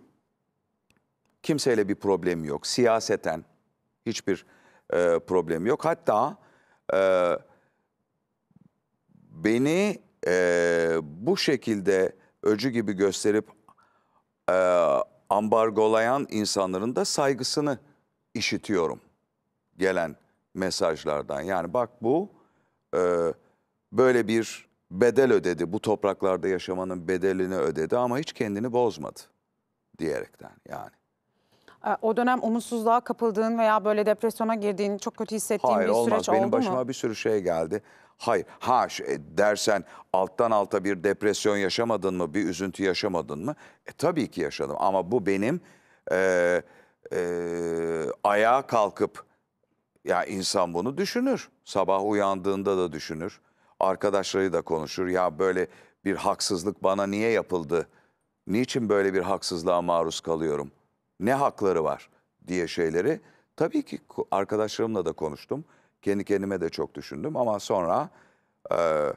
Kimseyle bir problem yok. Siyaseten hiçbir e, problem yok. Hatta e, beni e, bu şekilde öcü gibi gösterip e, ambargolayan insanların da saygısını işitiyorum gelen mesajlardan. Yani bak bu e, böyle bir bedel ödedi. Bu topraklarda yaşamanın bedelini ödedi ama hiç kendini bozmadı diyerekten yani. E, o dönem umutsuzluğa kapıldığın veya böyle depresyona girdiğin, çok kötü hissettiğin Hayır, bir süreç olmaz. oldu mu? Hayır olmaz. Benim başıma bir sürü şey geldi. Hayır, ha e, dersen alttan alta bir depresyon yaşamadın mı, bir üzüntü yaşamadın mı? E, tabii ki yaşadım ama bu benim e, e, ayağa kalkıp, ya insan bunu düşünür. Sabah uyandığında da düşünür arkadaşları da konuşur. Ya böyle bir haksızlık bana niye yapıldı? Niçin böyle bir haksızlığa maruz kalıyorum? Ne hakları var diye şeyleri tabii ki arkadaşlarımla da konuştum. Kendi kendime de çok düşündüm ama sonra e,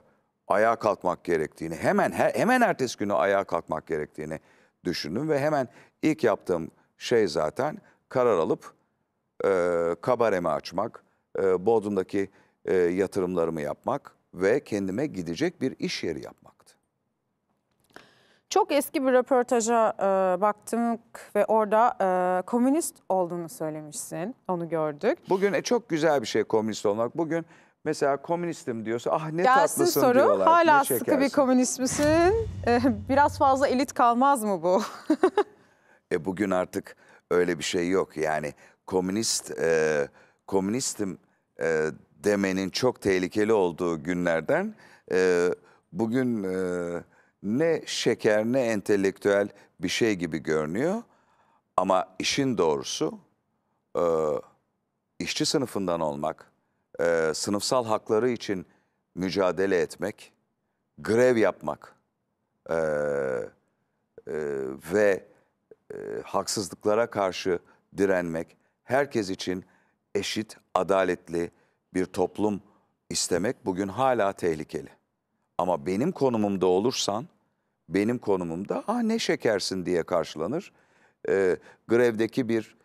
ayağa kalkmak gerektiğini, hemen hemen ertesi günü ayağa kalkmak gerektiğini düşündüm ve hemen ilk yaptığım şey zaten karar alıp e, kabaremi açmak, e, Bodrum'daki e, yatırımlarımı yapmak ve kendime gidecek bir iş yeri yapmaktı. Çok eski bir röportaja e, baktık ve orada e, komünist olduğunu söylemişsin. Onu gördük. Bugün e, çok güzel bir şey komünist olmak. Bugün mesela komünistim diyorsa ah ne Gelsin tatlısın soru, diyorlar. Hala soru. Hala sıkı bir komünist misin? E, biraz fazla elit kalmaz mı bu? e, bugün artık öyle bir şey yok. Yani komünist e, komünistim e, demenin çok tehlikeli olduğu günlerden e, bugün e, ne şeker ne entelektüel bir şey gibi görünüyor. Ama işin doğrusu e, işçi sınıfından olmak, e, sınıfsal hakları için mücadele etmek, grev yapmak e, e, ve e, haksızlıklara karşı direnmek herkes için eşit, adaletli, bir toplum istemek bugün hala tehlikeli. Ama benim konumumda olursan, benim konumumda ah ne şekersin diye karşılanır. E, grevdeki bir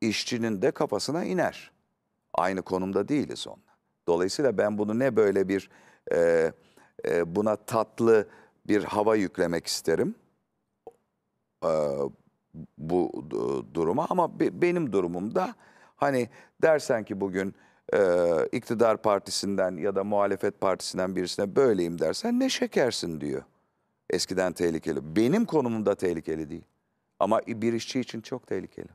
işçinin de kafasına iner. Aynı konumda değiliz onunla. Dolayısıyla ben bunu ne böyle bir e, e, buna tatlı bir hava yüklemek isterim e, bu duruma ama be, benim durumumda hani dersen ki bugün e, iktidar partisinden ya da muhalefet partisinden birisine böyleyim dersen ne şekersin diyor. Eskiden tehlikeli. Benim konumumda tehlikeli değil. Ama bir işçi için çok tehlikeli.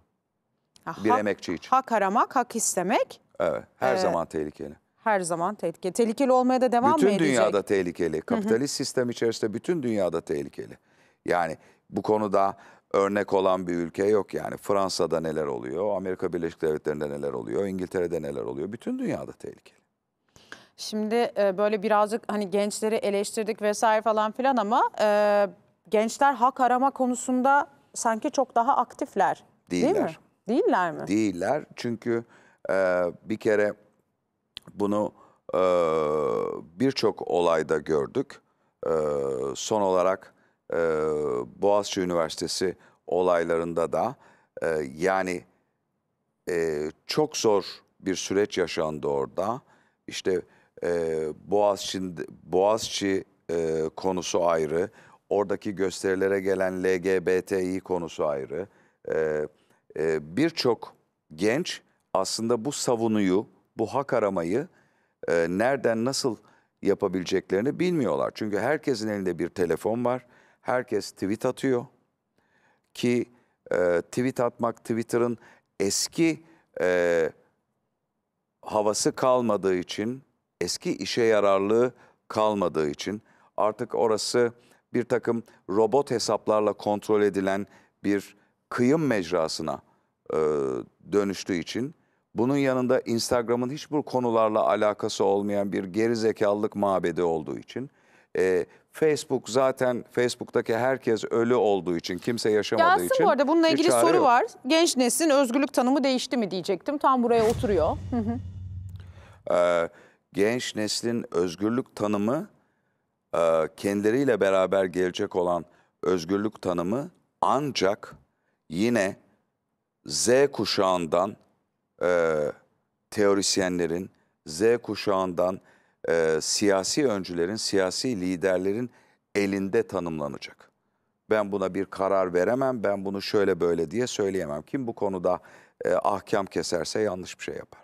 Ha, bir hak, emekçi için. Hak aramak, hak istemek. Evet, her ee, zaman tehlikeli. Her zaman tehlikeli. Tehlikeli olmaya da devam bütün mı edecek? Bütün dünyada tehlikeli. Kapitalist sistem içerisinde bütün dünyada tehlikeli. Yani bu konuda örnek olan bir ülke yok yani. Fransa'da neler oluyor, Amerika Birleşik Devletleri'nde neler oluyor, İngiltere'de neler oluyor. Bütün dünyada tehlikeli. Şimdi e, böyle birazcık hani gençleri eleştirdik vesaire falan filan ama e, gençler hak arama konusunda sanki çok daha aktifler. Değiller. Değil mi? Değiller mi? Değiller çünkü e, bir kere bunu e, birçok olayda gördük. E, son olarak e, Boğaziçi Üniversitesi olaylarında da e, yani e, çok zor bir süreç yaşandı orada. İşte e, Boğaziçi, Boğaziçi e, konusu ayrı, oradaki gösterilere gelen LGBTİ konusu ayrı. E, e, Birçok genç aslında bu savunuyu, bu hak aramayı e, nereden nasıl yapabileceklerini bilmiyorlar. Çünkü herkesin elinde bir telefon var herkes tweet atıyor ki e, tweet atmak Twitter'ın eski e, havası kalmadığı için, eski işe yararlığı kalmadığı için artık orası bir takım robot hesaplarla kontrol edilen bir kıyım mecrasına e, dönüştüğü için bunun yanında Instagram'ın hiçbir konularla alakası olmayan bir gerizekalılık mabedi olduğu için e, Facebook zaten Facebook'taki herkes ölü olduğu için, kimse yaşamadığı Gelsin için. bu arada bununla ilgili soru yok. var. Genç neslin özgürlük tanımı değişti mi diyecektim. Tam buraya oturuyor. Hı e, genç neslin özgürlük tanımı e, kendileriyle beraber gelecek olan özgürlük tanımı ancak yine Z kuşağından e, teorisyenlerin, Z kuşağından e, siyasi öncülerin, siyasi liderlerin elinde tanımlanacak. Ben buna bir karar veremem, ben bunu şöyle böyle diye söyleyemem. Kim bu konuda e, ahkam keserse yanlış bir şey yapar.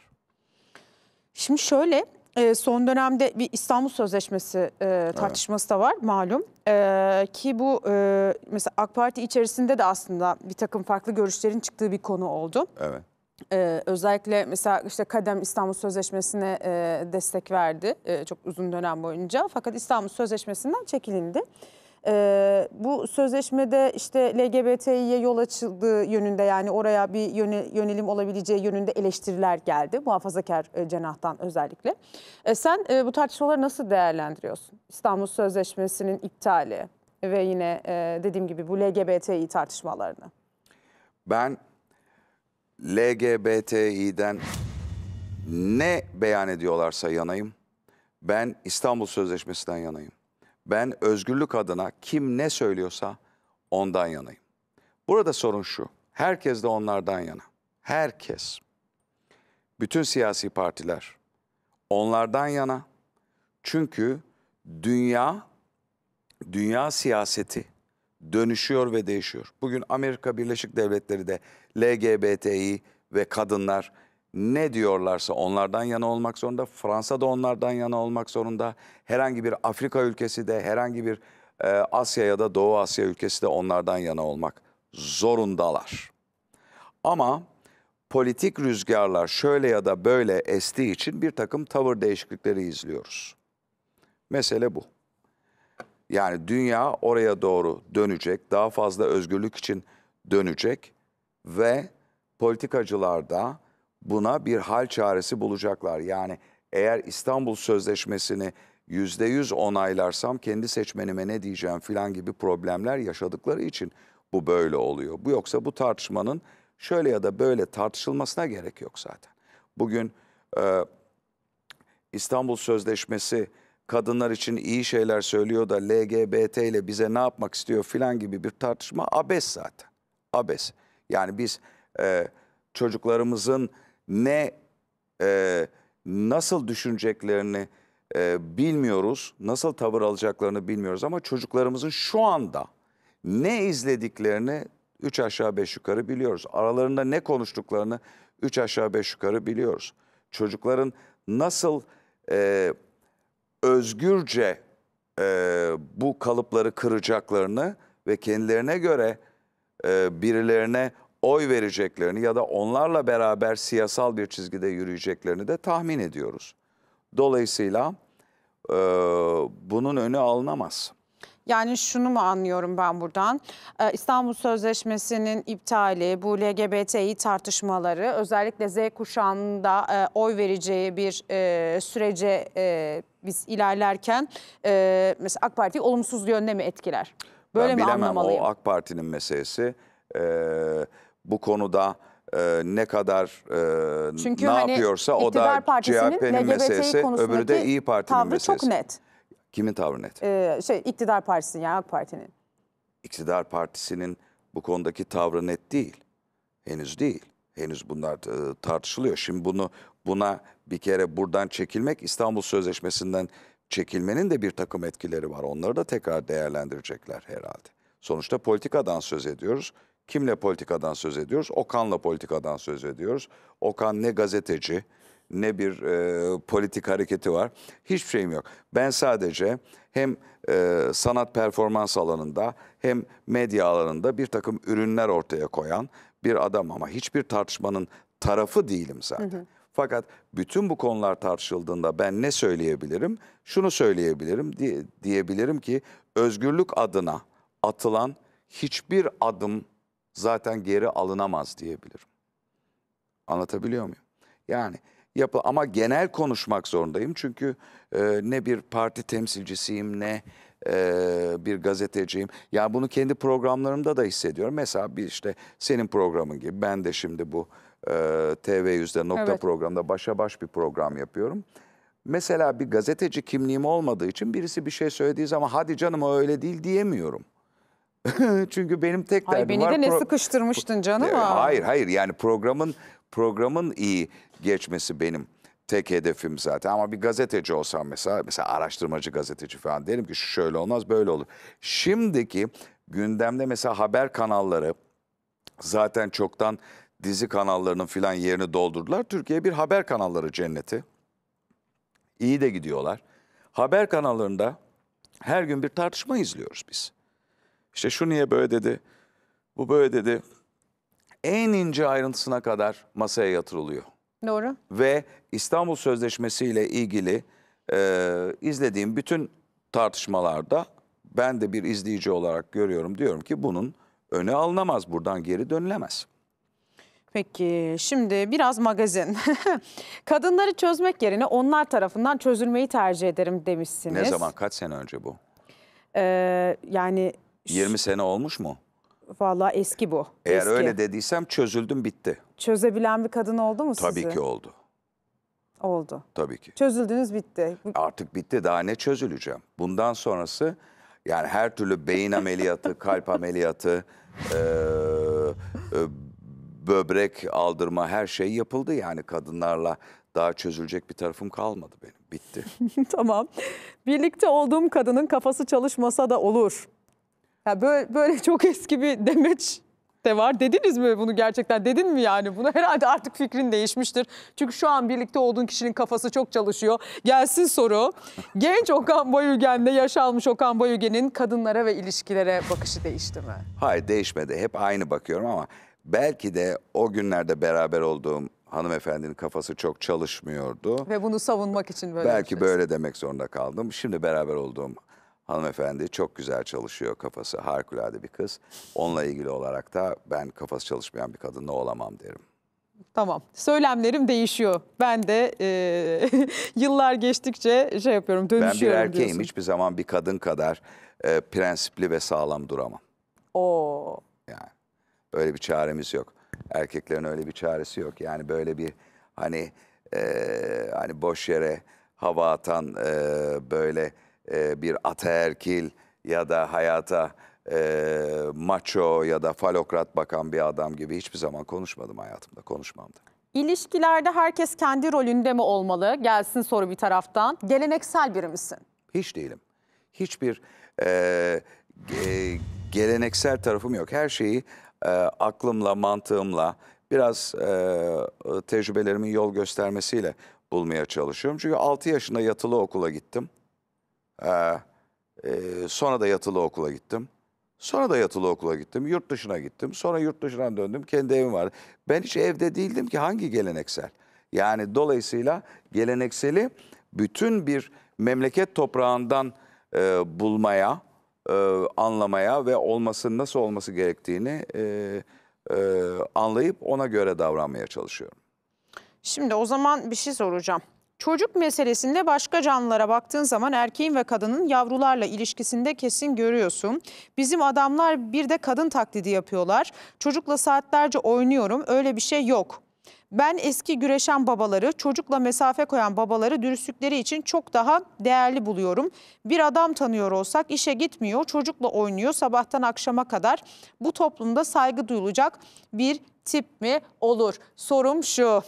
Şimdi şöyle e, son dönemde bir İstanbul Sözleşmesi e, tartışması evet. da var malum. E, ki bu e, mesela AK Parti içerisinde de aslında bir takım farklı görüşlerin çıktığı bir konu oldu. Evet. Ee, özellikle mesela işte Kadem İstanbul Sözleşmesi'ne e, destek verdi e, çok uzun dönem boyunca. Fakat İstanbul Sözleşmesi'nden çekilindi. E, bu sözleşmede işte LGBT'ye yol açıldığı yönünde yani oraya bir yöne, yönelim olabileceği yönünde eleştiriler geldi. Muhafazakar e, cenahtan özellikle. E, sen e, bu tartışmaları nasıl değerlendiriyorsun? İstanbul Sözleşmesi'nin iptali ve yine e, dediğim gibi bu LGBTİ tartışmalarını. Ben LGBTİ'den ne beyan ediyorlarsa yanayım. Ben İstanbul Sözleşmesi'nden yanayım. Ben özgürlük adına kim ne söylüyorsa ondan yanayım. Burada sorun şu. Herkes de onlardan yana. Herkes. Bütün siyasi partiler onlardan yana. Çünkü dünya dünya siyaseti dönüşüyor ve değişiyor. Bugün Amerika Birleşik Devletleri de LGBTİ ve kadınlar ne diyorlarsa onlardan yana olmak zorunda. Fransa da onlardan yana olmak zorunda. Herhangi bir Afrika ülkesi de herhangi bir e, Asya ya da Doğu Asya ülkesi de onlardan yana olmak zorundalar. Ama politik rüzgarlar şöyle ya da böyle estiği için bir takım tavır değişiklikleri izliyoruz. Mesele bu. Yani dünya oraya doğru dönecek, daha fazla özgürlük için dönecek ve politikacılar da buna bir hal çaresi bulacaklar. Yani eğer İstanbul Sözleşmesi'ni yüzde yüz onaylarsam kendi seçmenime ne diyeceğim filan gibi problemler yaşadıkları için bu böyle oluyor. Bu yoksa bu tartışmanın şöyle ya da böyle tartışılmasına gerek yok zaten. Bugün e, İstanbul Sözleşmesi kadınlar için iyi şeyler söylüyor da LGBT ile bize ne yapmak istiyor filan gibi bir tartışma abes zaten. Abes. Yani biz e, çocuklarımızın ne e, nasıl düşüneceklerini e, bilmiyoruz, nasıl tavır alacaklarını bilmiyoruz ama çocuklarımızın şu anda ne izlediklerini üç aşağı beş yukarı biliyoruz. Aralarında ne konuştuklarını üç aşağı beş yukarı biliyoruz. Çocukların nasıl e, özgürce e, bu kalıpları kıracaklarını ve kendilerine göre e, birilerine oy vereceklerini ya da onlarla beraber siyasal bir çizgide yürüyeceklerini de tahmin ediyoruz. Dolayısıyla e, bunun önü alınamaz. Yani şunu mu anlıyorum ben buradan? E, İstanbul Sözleşmesi'nin iptali, bu LGBTİ tartışmaları özellikle Z kuşağında e, oy vereceği bir sürece biz ilerlerken mesela AK Parti olumsuz yönde mi etkiler? Böyle ben mi bilemem o AK Parti'nin meselesi. E, bu konuda e, ne kadar e, Çünkü ne hani yapıyorsa o da CHP'nin meselesi, öbürü de İyi Parti'nin meselesi. çok net. Kimin tavrı net? Ee, şey iktidar partisinin yani AK Parti'nin. İktidar partisinin bu konudaki tavrı net değil. Henüz değil. Henüz bunlar e, tartışılıyor. Şimdi bunu buna bir kere buradan çekilmek İstanbul Sözleşmesi'nden çekilmenin de bir takım etkileri var. Onları da tekrar değerlendirecekler herhalde. Sonuçta politikadan söz ediyoruz. Kimle politikadan söz ediyoruz? Okan'la politikadan söz ediyoruz. Okan ne gazeteci ne bir e, politik hareketi var. Hiçbir şeyim yok. Ben sadece hem e, sanat performans alanında hem medya alanında bir takım ürünler ortaya koyan bir adam ama hiçbir tartışmanın tarafı değilim zaten. Hı hı. Fakat bütün bu konular tartışıldığında ben ne söyleyebilirim? Şunu söyleyebilirim diye, diyebilirim ki özgürlük adına atılan hiçbir adım zaten geri alınamaz diyebilirim. Anlatabiliyor muyum? Yani yapı ama genel konuşmak zorundayım çünkü e, ne bir parti temsilcisiyim ne e, bir gazeteciyim. Ya yani bunu kendi programlarımda da hissediyorum. Mesela bir işte senin programın gibi ben de şimdi bu ee, TV100'de nokta evet. programda başa baş bir program yapıyorum. Mesela bir gazeteci kimliğim olmadığı için birisi bir şey söylediği zaman hadi canım o öyle değil diyemiyorum. Çünkü benim tek derdim beni var. Beni de ne sıkıştırmıştın canım. Hayır hayır yani programın programın iyi geçmesi benim tek hedefim zaten. Ama bir gazeteci olsam mesela, mesela araştırmacı gazeteci falan derim ki şöyle olmaz böyle olur. Şimdiki gündemde mesela haber kanalları zaten çoktan dizi kanallarının filan yerini doldurdular. Türkiye bir haber kanalları cenneti. İyi de gidiyorlar. Haber kanallarında her gün bir tartışma izliyoruz biz. İşte şu niye böyle dedi, bu böyle dedi. En ince ayrıntısına kadar masaya yatırılıyor. Doğru. Ve İstanbul Sözleşmesi ile ilgili e, izlediğim bütün tartışmalarda ben de bir izleyici olarak görüyorum. Diyorum ki bunun öne alınamaz, buradan geri dönülemez. Peki şimdi biraz magazin. Kadınları çözmek yerine onlar tarafından çözülmeyi tercih ederim demişsiniz. Ne zaman kaç sene önce bu? Ee, yani 20 sene olmuş mu? Valla eski bu. Eğer eski. öyle dediysem çözüldüm bitti. Çözebilen bir kadın oldu mu Tabii sizi? Tabii ki oldu. Oldu. Tabii ki. Çözüldünüz bitti. Artık bitti daha ne çözüleceğim? Bundan sonrası yani her türlü beyin ameliyatı, kalp ameliyatı, e, e, böbrek aldırma her şey yapıldı yani kadınlarla daha çözülecek bir tarafım kalmadı benim. Bitti. tamam. Birlikte olduğum kadının kafası çalışmasa da olur. Ya böyle, böyle çok eski bir demeç de var. Dediniz mi bunu gerçekten? Dedin mi yani bunu? Herhalde artık fikrin değişmiştir. Çünkü şu an birlikte olduğun kişinin kafası çok çalışıyor. Gelsin soru. Genç Okan Bayülgen'de yaş almış Okan Bayülgen'in kadınlara ve ilişkilere bakışı değişti mi? Hayır değişmedi. Hep aynı bakıyorum ama belki de o günlerde beraber olduğum hanımefendinin kafası çok çalışmıyordu. Ve bunu savunmak için böyle Belki böyle demek zorunda kaldım. Şimdi beraber olduğum hanımefendi çok güzel çalışıyor kafası. Harikulade bir kız. Onunla ilgili olarak da ben kafası çalışmayan bir kadınla olamam derim. Tamam. Söylemlerim değişiyor. Ben de e, yıllar geçtikçe şey yapıyorum, dönüşüyorum Ben bir erkeğim. Diyorsun. Hiçbir zaman bir kadın kadar e, prensipli ve sağlam duramam. Oo. Yani. Öyle bir çaremiz yok. Erkeklerin öyle bir çaresi yok. Yani böyle bir hani e, hani boş yere hava atan e, böyle e, bir ataerkil ya da hayata e, maço ya da falokrat bakan bir adam gibi hiçbir zaman konuşmadım hayatımda, konuşmam İlişkilerde herkes kendi rolünde mi olmalı? Gelsin soru bir taraftan. Geleneksel biri misin? Hiç değilim. Hiçbir e, e, geleneksel tarafım yok. Her şeyi e, aklımla, mantığımla, biraz e, e, tecrübelerimin yol göstermesiyle bulmaya çalışıyorum. Çünkü 6 yaşında yatılı okula gittim. E, e, sonra da yatılı okula gittim. Sonra da yatılı okula gittim. Yurt dışına gittim. Sonra yurt dışından döndüm. Kendi evim vardı. Ben hiç evde değildim ki hangi geleneksel? Yani dolayısıyla gelenekseli bütün bir memleket toprağından e, bulmaya, e, anlamaya ve olmasının nasıl olması gerektiğini e, e, anlayıp ona göre davranmaya çalışıyorum. Şimdi o zaman bir şey soracağım. Çocuk meselesinde başka canlılara baktığın zaman erkeğin ve kadının yavrularla ilişkisinde kesin görüyorsun. Bizim adamlar bir de kadın taklidi yapıyorlar. Çocukla saatlerce oynuyorum öyle bir şey yok. Ben eski güreşen babaları, çocukla mesafe koyan babaları dürüstlükleri için çok daha değerli buluyorum. Bir adam tanıyor olsak işe gitmiyor, çocukla oynuyor sabahtan akşama kadar. Bu toplumda saygı duyulacak bir tip mi olur? Sorum şu.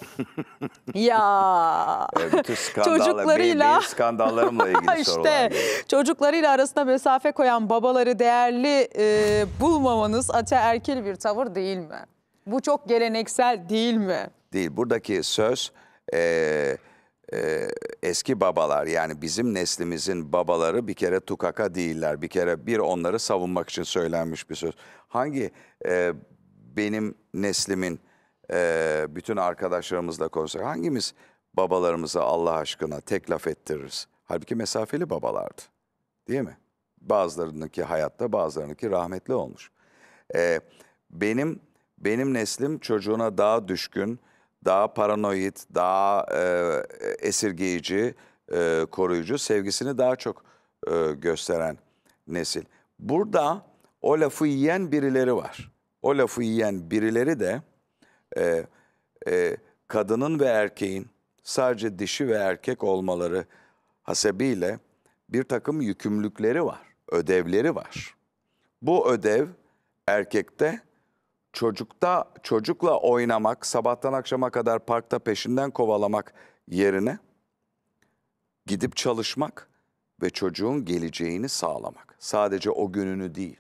ya. E, bütün çocuklarıyla benim, benim skandallarımla ilgili işte çocuklarıyla arasında mesafe koyan babaları değerli e, bulmamanız ataerkil bir tavır değil mi? Bu çok geleneksel değil mi? Değil. Buradaki söz e, e, eski babalar yani bizim neslimizin babaları bir kere tukaka değiller. Bir kere bir onları savunmak için söylenmiş bir söz. Hangi e, benim neslimin e, bütün arkadaşlarımızla konuşsak hangimiz babalarımızı Allah aşkına tek laf ettiririz? Halbuki mesafeli babalardı değil mi? Bazılarınınki hayatta bazılarınınki rahmetli olmuş. E, benim benim neslim çocuğuna daha düşkün, daha paranoid, daha e, esirgeyici, e, koruyucu, sevgisini daha çok e, gösteren nesil. Burada o lafı yiyen birileri var. O lafı yiyen birileri de e, e, kadının ve erkeğin sadece dişi ve erkek olmaları hasebiyle bir takım yükümlülükleri var, ödevleri var. Bu ödev erkekte çocukta çocukla oynamak, sabahtan akşama kadar parkta peşinden kovalamak yerine gidip çalışmak ve çocuğun geleceğini sağlamak. Sadece o gününü değil,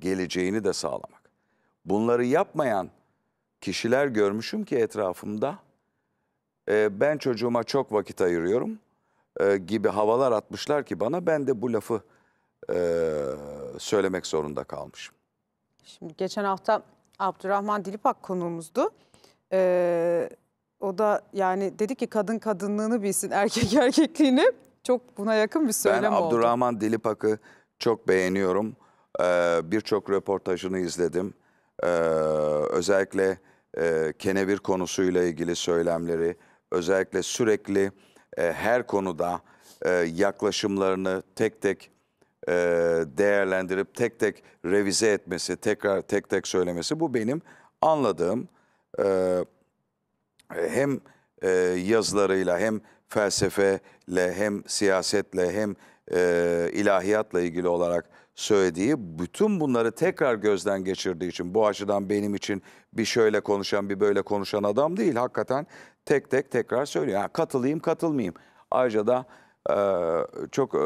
geleceğini de sağlamak. Bunları yapmayan kişiler görmüşüm ki etrafımda e, ben çocuğuma çok vakit ayırıyorum e, gibi havalar atmışlar ki bana ben de bu lafı e, söylemek zorunda kalmışım. Şimdi geçen hafta Abdurrahman Dilipak konuğumuzdu. Ee, o da yani dedi ki kadın kadınlığını bilsin, erkek erkekliğini. Çok buna yakın bir söylem oldu. Ben Abdurrahman Dilipak'ı çok beğeniyorum. Ee, Birçok röportajını izledim. Ee, özellikle e, kenevir konusuyla ilgili söylemleri, özellikle sürekli e, her konuda e, yaklaşımlarını tek tek e, değerlendirip tek tek revize etmesi, tekrar tek tek söylemesi bu benim anladığım e, hem e, yazılarıyla hem felsefeyle hem siyasetle hem e, ilahiyatla ilgili olarak söylediği bütün bunları tekrar gözden geçirdiği için bu açıdan benim için bir şöyle konuşan bir böyle konuşan adam değil. Hakikaten tek tek tekrar söylüyor. Yani katılayım katılmayayım. Ayrıca da e, çok e,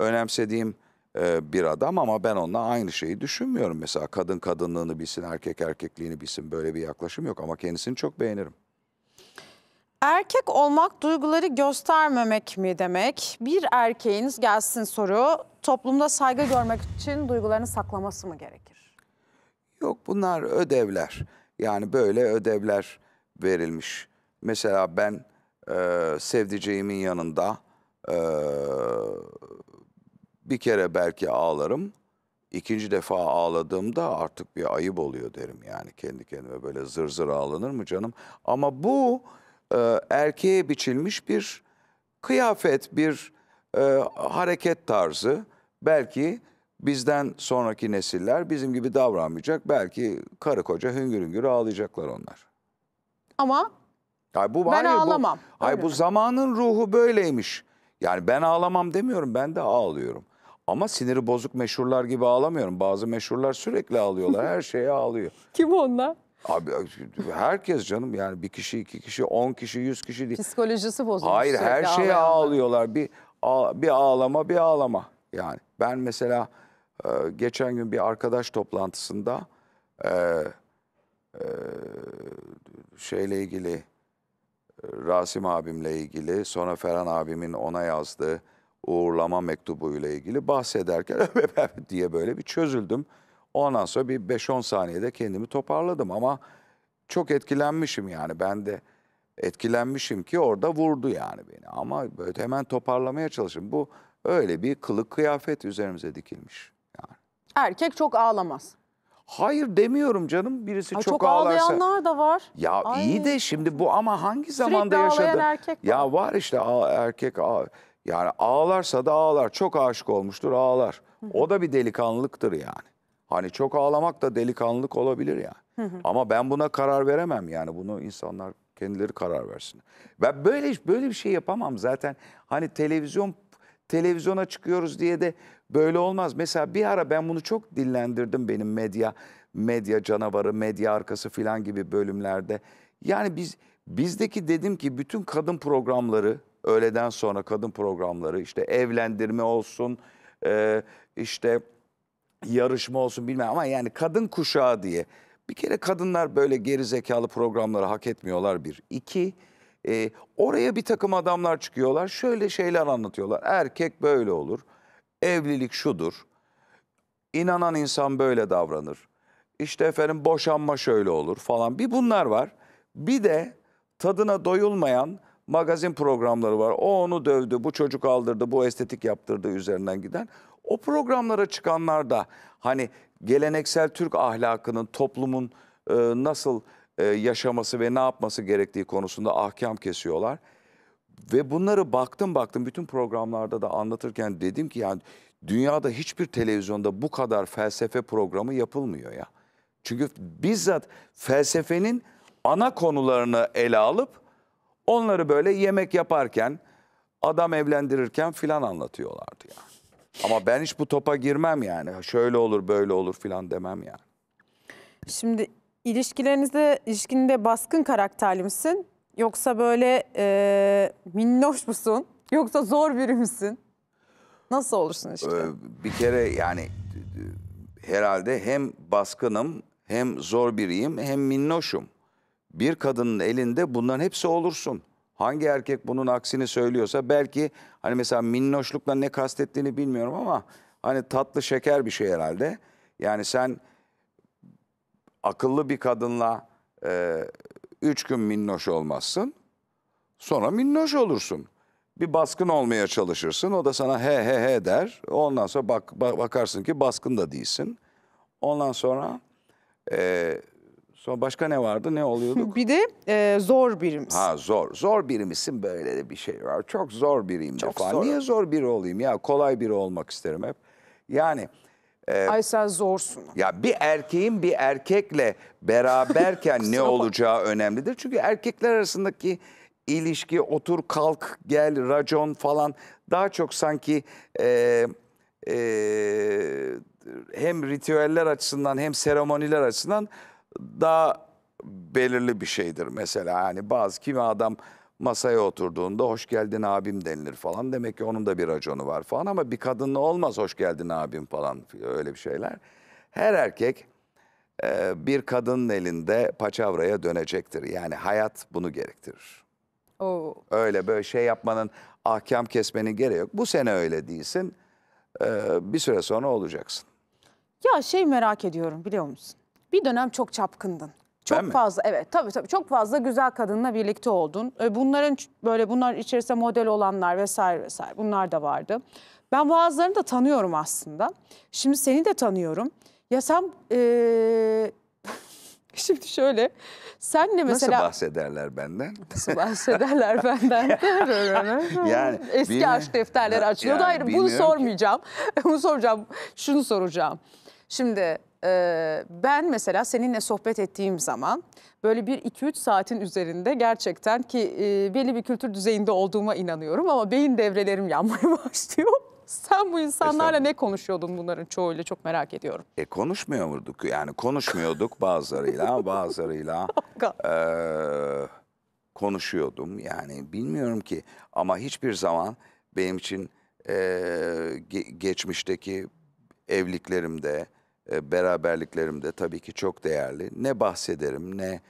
önemsediğim e, bir adam ama ben onunla aynı şeyi düşünmüyorum. Mesela kadın kadınlığını bilsin, erkek erkekliğini bilsin böyle bir yaklaşım yok ama kendisini çok beğenirim. Erkek olmak duyguları göstermemek mi demek? Bir erkeğiniz gelsin soru toplumda saygı görmek için duygularını saklaması mı gerekir? Yok bunlar ödevler. Yani böyle ödevler verilmiş. Mesela ben e, sevdiceğimin yanında e, bir kere belki ağlarım. İkinci defa ağladığımda artık bir ayıp oluyor derim yani. Kendi kendime böyle zır zır ağlanır mı canım? Ama bu e, erkeğe biçilmiş bir kıyafet, bir e, hareket tarzı. Belki bizden sonraki nesiller bizim gibi davranmayacak. Belki karı koca hüngür hüngür ağlayacaklar onlar. Ama ay bu, ben hayır, ağlamam. Bu, hayır bu zamanın ruhu böyleymiş. Yani ben ağlamam demiyorum ben de ağlıyorum. Ama siniri bozuk meşhurlar gibi ağlamıyorum. Bazı meşhurlar sürekli ağlıyorlar. Her şeye ağlıyor. Kim onlar? Abi herkes canım yani bir kişi, iki kişi, on kişi, yüz kişi değil. Psikolojisi bozulmuş. Hayır her şeye ağlayanlar. ağlıyorlar. Bir, bir ağlama bir ağlama yani. Ben mesela e, geçen gün bir arkadaş toplantısında e, e, şeyle ilgili Rasim abimle ilgili sonra Ferhan abimin ona yazdığı uğurlama mektubu ile ilgili bahsederken diye böyle bir çözüldüm. Ondan sonra bir 5-10 saniyede kendimi toparladım ama çok etkilenmişim yani ben de etkilenmişim ki orada vurdu yani beni. Ama böyle hemen toparlamaya çalışın. Bu öyle bir kılık kıyafet üzerimize dikilmiş. Yani. Erkek çok ağlamaz. Hayır demiyorum canım birisi Ay, çok, ağlarsa. Çok ağlayanlar da var. Ya Ay. iyi de şimdi bu ama hangi Sürekli zamanda yaşadı? Erkek ya var işte erkek yani ağlarsa da ağlar. Çok aşık olmuştur ağlar. O da bir delikanlıktır yani. Hani çok ağlamak da delikanlılık olabilir yani. Ama ben buna karar veremem yani. Bunu insanlar kendileri karar versin. Ben böyle böyle bir şey yapamam zaten. Hani televizyon televizyona çıkıyoruz diye de böyle olmaz. Mesela bir ara ben bunu çok dillendirdim benim medya medya canavarı, medya arkası filan gibi bölümlerde. Yani biz bizdeki dedim ki bütün kadın programları öğleden sonra kadın programları işte evlendirme olsun e, işte yarışma olsun bilmem ama yani kadın kuşağı diye. Bir kere kadınlar böyle geri zekalı programları hak etmiyorlar bir. iki e, oraya bir takım adamlar çıkıyorlar şöyle şeyler anlatıyorlar erkek böyle olur evlilik şudur inanan insan böyle davranır. İşte efendim boşanma şöyle olur falan bir bunlar var. Bir de tadına doyulmayan magazin programları var. O onu dövdü, bu çocuk aldırdı, bu estetik yaptırdı üzerinden giden. O programlara çıkanlar da hani geleneksel Türk ahlakının toplumun e, nasıl e, yaşaması ve ne yapması gerektiği konusunda ahkam kesiyorlar. Ve bunları baktım baktım bütün programlarda da anlatırken dedim ki yani dünyada hiçbir televizyonda bu kadar felsefe programı yapılmıyor ya. Çünkü bizzat felsefenin ana konularını ele alıp Onları böyle yemek yaparken, adam evlendirirken filan anlatıyorlardı yani. Ama ben hiç bu topa girmem yani. Şöyle olur, böyle olur filan demem yani. Şimdi ilişkilerinizde, ilişkinde baskın karakterli misin? Yoksa böyle e, minnoş musun? Yoksa zor biri misin? Nasıl olursun işte? Ee, bir kere yani herhalde hem baskınım hem zor biriyim hem minnoşum bir kadının elinde bunların hepsi olursun. Hangi erkek bunun aksini söylüyorsa belki hani mesela minnoşlukla ne kastettiğini bilmiyorum ama hani tatlı şeker bir şey herhalde. Yani sen akıllı bir kadınla e, üç gün minnoş olmazsın sonra minnoş olursun. Bir baskın olmaya çalışırsın o da sana he he he der ondan sonra bak, bakarsın ki baskın da değilsin. Ondan sonra... E, Sonra başka ne vardı? Ne oluyorduk? bir de e, zor birim. Ha zor. Zor birim böyle de bir şey var. Çok zor biriyim Çok de Zor. Niye zor biri olayım ya? Kolay biri olmak isterim hep. Yani... E, Ay sen zorsun. Ya bir erkeğin bir erkekle beraberken ne olacağı önemlidir. Çünkü erkekler arasındaki ilişki, otur kalk gel, racon falan daha çok sanki... E, e, hem ritüeller açısından hem seremoniler açısından daha belirli bir şeydir mesela. Yani bazı kimi adam masaya oturduğunda hoş geldin abim denilir falan. Demek ki onun da bir raconu var falan ama bir kadınla olmaz hoş geldin abim falan öyle bir şeyler. Her erkek e, bir kadının elinde paçavraya dönecektir. Yani hayat bunu gerektirir. Oo. Öyle böyle şey yapmanın, ahkam kesmenin gereği yok. Bu sene öyle değilsin. E, bir süre sonra olacaksın. Ya şey merak ediyorum biliyor musun? Bir dönem çok çapkındın. Çok ben fazla mi? evet tabii tabii çok fazla güzel kadınla birlikte oldun. E, bunların böyle bunlar içerisinde model olanlar vesaire vesaire bunlar da vardı. Ben bazılarını da tanıyorum aslında. Şimdi seni de tanıyorum. Ya sen ee, şimdi şöyle sen senle mesela... Nasıl bahsederler benden? Nasıl bahsederler benden? yani, Eski aşk defterleri açılıyordu. Yani, Hayır bunu sormayacağım. bunu soracağım. Şunu soracağım. Şimdi e, ben mesela seninle sohbet ettiğim zaman böyle bir 2-3 saatin üzerinde gerçekten ki e, belli bir kültür düzeyinde olduğuma inanıyorum ama beyin devrelerim yanmaya başlıyor. Sen bu insanlarla ne konuşuyordun bunların çoğuyla çok merak ediyorum. E konuşmuyor muyduk? Yani konuşmuyorduk bazılarıyla bazılarıyla e, konuşuyordum. Yani bilmiyorum ki ama hiçbir zaman benim için e, ge geçmişteki evliliklerimde e, beraberliklerim de tabii ki çok değerli. Ne bahsederim ne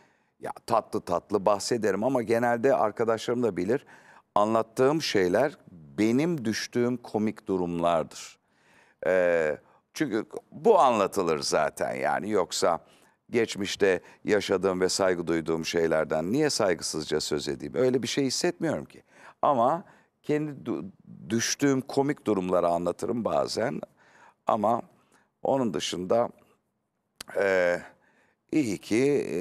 ya tatlı tatlı bahsederim ama genelde arkadaşlarım da bilir. Anlattığım şeyler benim düştüğüm komik durumlardır. Ee, çünkü bu anlatılır zaten yani yoksa geçmişte yaşadığım ve saygı duyduğum şeylerden niye saygısızca söz edeyim? Öyle bir şey hissetmiyorum ki. Ama kendi düştüğüm komik durumları anlatırım bazen ama onun dışında e, iyi ki e,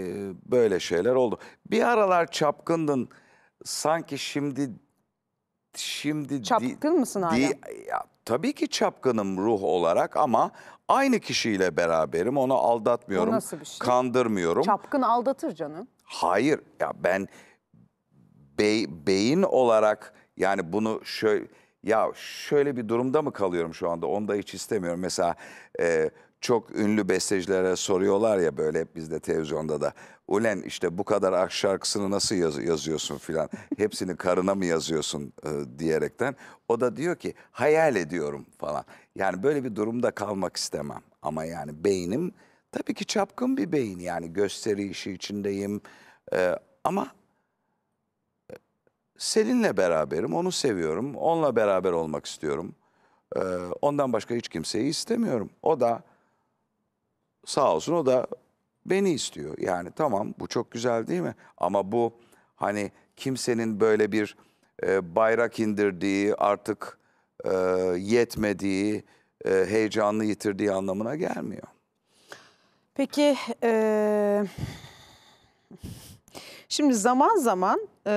böyle şeyler oldu. Bir aralar çapkındın sanki şimdi şimdi Çapkın di, mısın hala? Di, ya, tabii ki çapkınım ruh olarak ama aynı kişiyle beraberim. Onu aldatmıyorum, O nasıl bir şey? kandırmıyorum. Çapkın aldatır canım. Hayır ya ben bey, beyin olarak yani bunu şöyle ya şöyle bir durumda mı kalıyorum şu anda onu da hiç istemiyorum. Mesela e, çok ünlü bestecilere soruyorlar ya böyle hep bizde televizyonda da. Ulen işte bu kadar aşk şarkısını nasıl yaz yazıyorsun filan hepsini karına mı yazıyorsun e, diyerekten. O da diyor ki hayal ediyorum falan. Yani böyle bir durumda kalmak istemem ama yani beynim tabii ki çapkın bir beyin yani gösteri işi içindeyim e, ama Selin'le beraberim, onu seviyorum. Onunla beraber olmak istiyorum. Ee, ondan başka hiç kimseyi istemiyorum. O da sağ olsun o da beni istiyor. Yani tamam bu çok güzel değil mi? Ama bu hani kimsenin böyle bir e, bayrak indirdiği, artık e, yetmediği, e, heyecanlı yitirdiği anlamına gelmiyor. Peki... E... Şimdi zaman zaman e,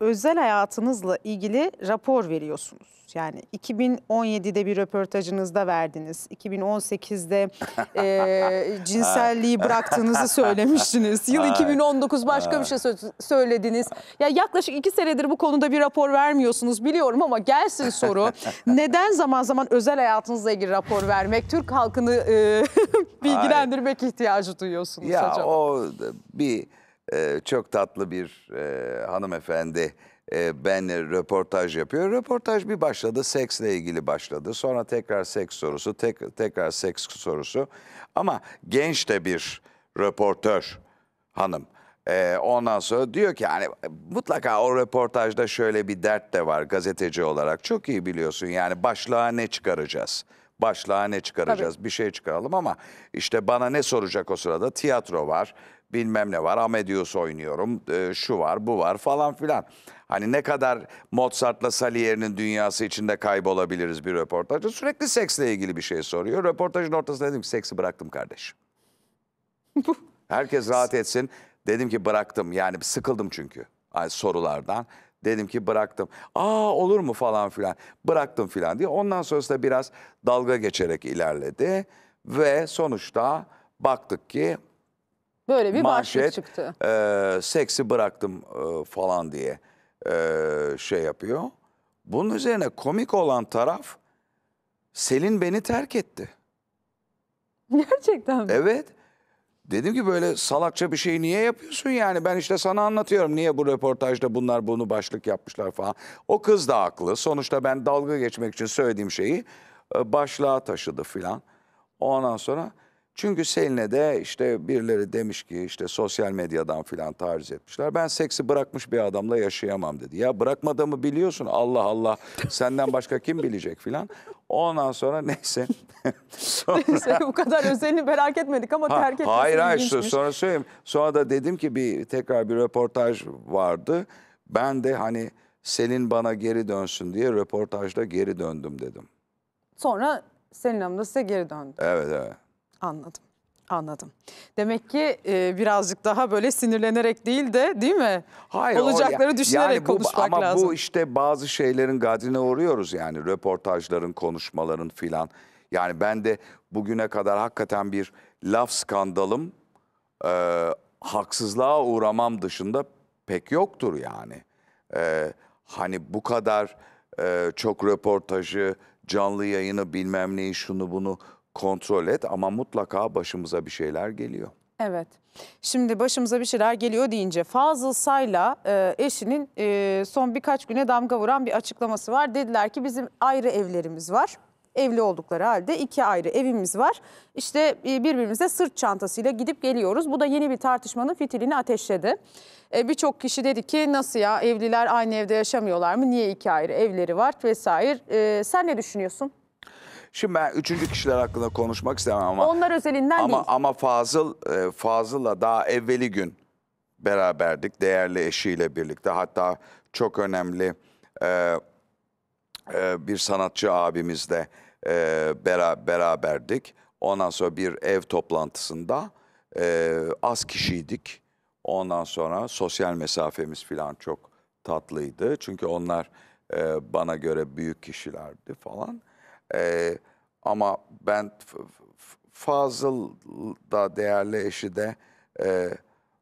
özel hayatınızla ilgili rapor veriyorsunuz. Yani 2017'de bir röportajınızda verdiniz. 2018'de e, cinselliği bıraktığınızı söylemiştiniz. Yıl 2019 başka bir şey söylediniz. Ya yaklaşık iki senedir bu konuda bir rapor vermiyorsunuz biliyorum ama gelsin soru. Neden zaman zaman özel hayatınızla ilgili rapor vermek, Türk halkını e, bilgilendirmek ihtiyacı duyuyorsunuz ya, hocam? Ya o bir e, çok tatlı bir e, hanımefendi e, benle röportaj yapıyor. Röportaj bir başladı, seksle ilgili başladı. Sonra tekrar seks sorusu, tek, tekrar seks sorusu. Ama genç de bir röportör hanım. E, ondan sonra diyor ki yani mutlaka o röportajda şöyle bir dert de var gazeteci olarak. Çok iyi biliyorsun yani başlığa ne çıkaracağız? başlığa ne çıkaracağız Tabii. bir şey çıkaralım ama işte bana ne soracak o sırada tiyatro var bilmem ne var, Amadeus oynuyorum, e, şu var, bu var falan filan. Hani ne kadar Mozart'la Salieri'nin dünyası içinde kaybolabiliriz bir röportajda. Sürekli seksle ilgili bir şey soruyor. Röportajın ortasında dedim ki seksi bıraktım kardeş. Herkes rahat etsin. Dedim ki bıraktım yani sıkıldım çünkü yani sorulardan. Dedim ki bıraktım. Aa olur mu falan filan. Bıraktım filan diye. Ondan sonrasında biraz dalga geçerek ilerledi. Ve sonuçta baktık ki Böyle bir manşet, başlık çıktı. E, seksi bıraktım e, falan diye e, şey yapıyor. Bunun üzerine komik olan taraf Selin beni terk etti. Gerçekten mi? Evet. Dedim ki böyle salakça bir şey niye yapıyorsun yani? Ben işte sana anlatıyorum niye bu röportajda bunlar bunu başlık yapmışlar falan. O kız da haklı. Sonuçta ben dalga geçmek için söylediğim şeyi e, başlığa taşıdı filan. Ondan sonra çünkü Selin'e de işte birileri demiş ki işte sosyal medyadan filan taciz etmişler. Ben seksi bırakmış bir adamla yaşayamam dedi. Ya bırakmadığımı biliyorsun Allah Allah senden başka kim bilecek filan. Ondan sonra neyse. sonra... Neyse bu kadar özelini merak etmedik ama ha, terk etmesi Hayır hayır ilginçmiş. sonra söyleyeyim. Sonra da dedim ki bir tekrar bir röportaj vardı. Ben de hani Selin bana geri dönsün diye röportajda geri döndüm dedim. Sonra Selin Hanım da size geri döndü. Evet evet. Anladım. Anladım. Demek ki e, birazcık daha böyle sinirlenerek değil de değil mi? Hayır. Olacakları ya, düşünerek yani bu, konuşmak ama lazım. Ama bu işte bazı şeylerin gadine uğruyoruz yani röportajların, konuşmaların filan. Yani ben de bugüne kadar hakikaten bir laf skandalım, e, haksızlığa uğramam dışında pek yoktur yani. E, hani bu kadar e, çok röportajı, canlı yayını bilmem neyi şunu bunu kontrol et ama mutlaka başımıza bir şeyler geliyor. Evet. Şimdi başımıza bir şeyler geliyor deyince Fazıl Say'la e, eşinin e, son birkaç güne damga vuran bir açıklaması var. Dediler ki bizim ayrı evlerimiz var. Evli oldukları halde iki ayrı evimiz var. İşte e, birbirimize sırt çantasıyla gidip geliyoruz. Bu da yeni bir tartışmanın fitilini ateşledi. E, Birçok kişi dedi ki nasıl ya evliler aynı evde yaşamıyorlar mı? Niye iki ayrı evleri var vesaire. E, sen ne düşünüyorsun? Şimdi ben üçüncü kişiler hakkında konuşmak istemem ama. Onlar özelinden ama, değil. Ama Fazıl, e, Fazıl'la daha evveli gün beraberdik. Değerli eşiyle birlikte. Hatta çok önemli e, e, bir sanatçı abimizle e, bera, beraberdik. Ondan sonra bir ev toplantısında e, az kişiydik. Ondan sonra sosyal mesafemiz falan çok tatlıydı. Çünkü onlar e, bana göre büyük kişilerdi falan. E, ama ben Fazıl da değerli eşi de e,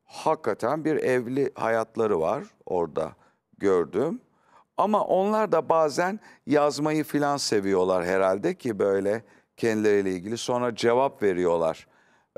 hakikaten bir evli hayatları var orada gördüm. Ama onlar da bazen yazmayı filan seviyorlar herhalde ki böyle kendileriyle ilgili sonra cevap veriyorlar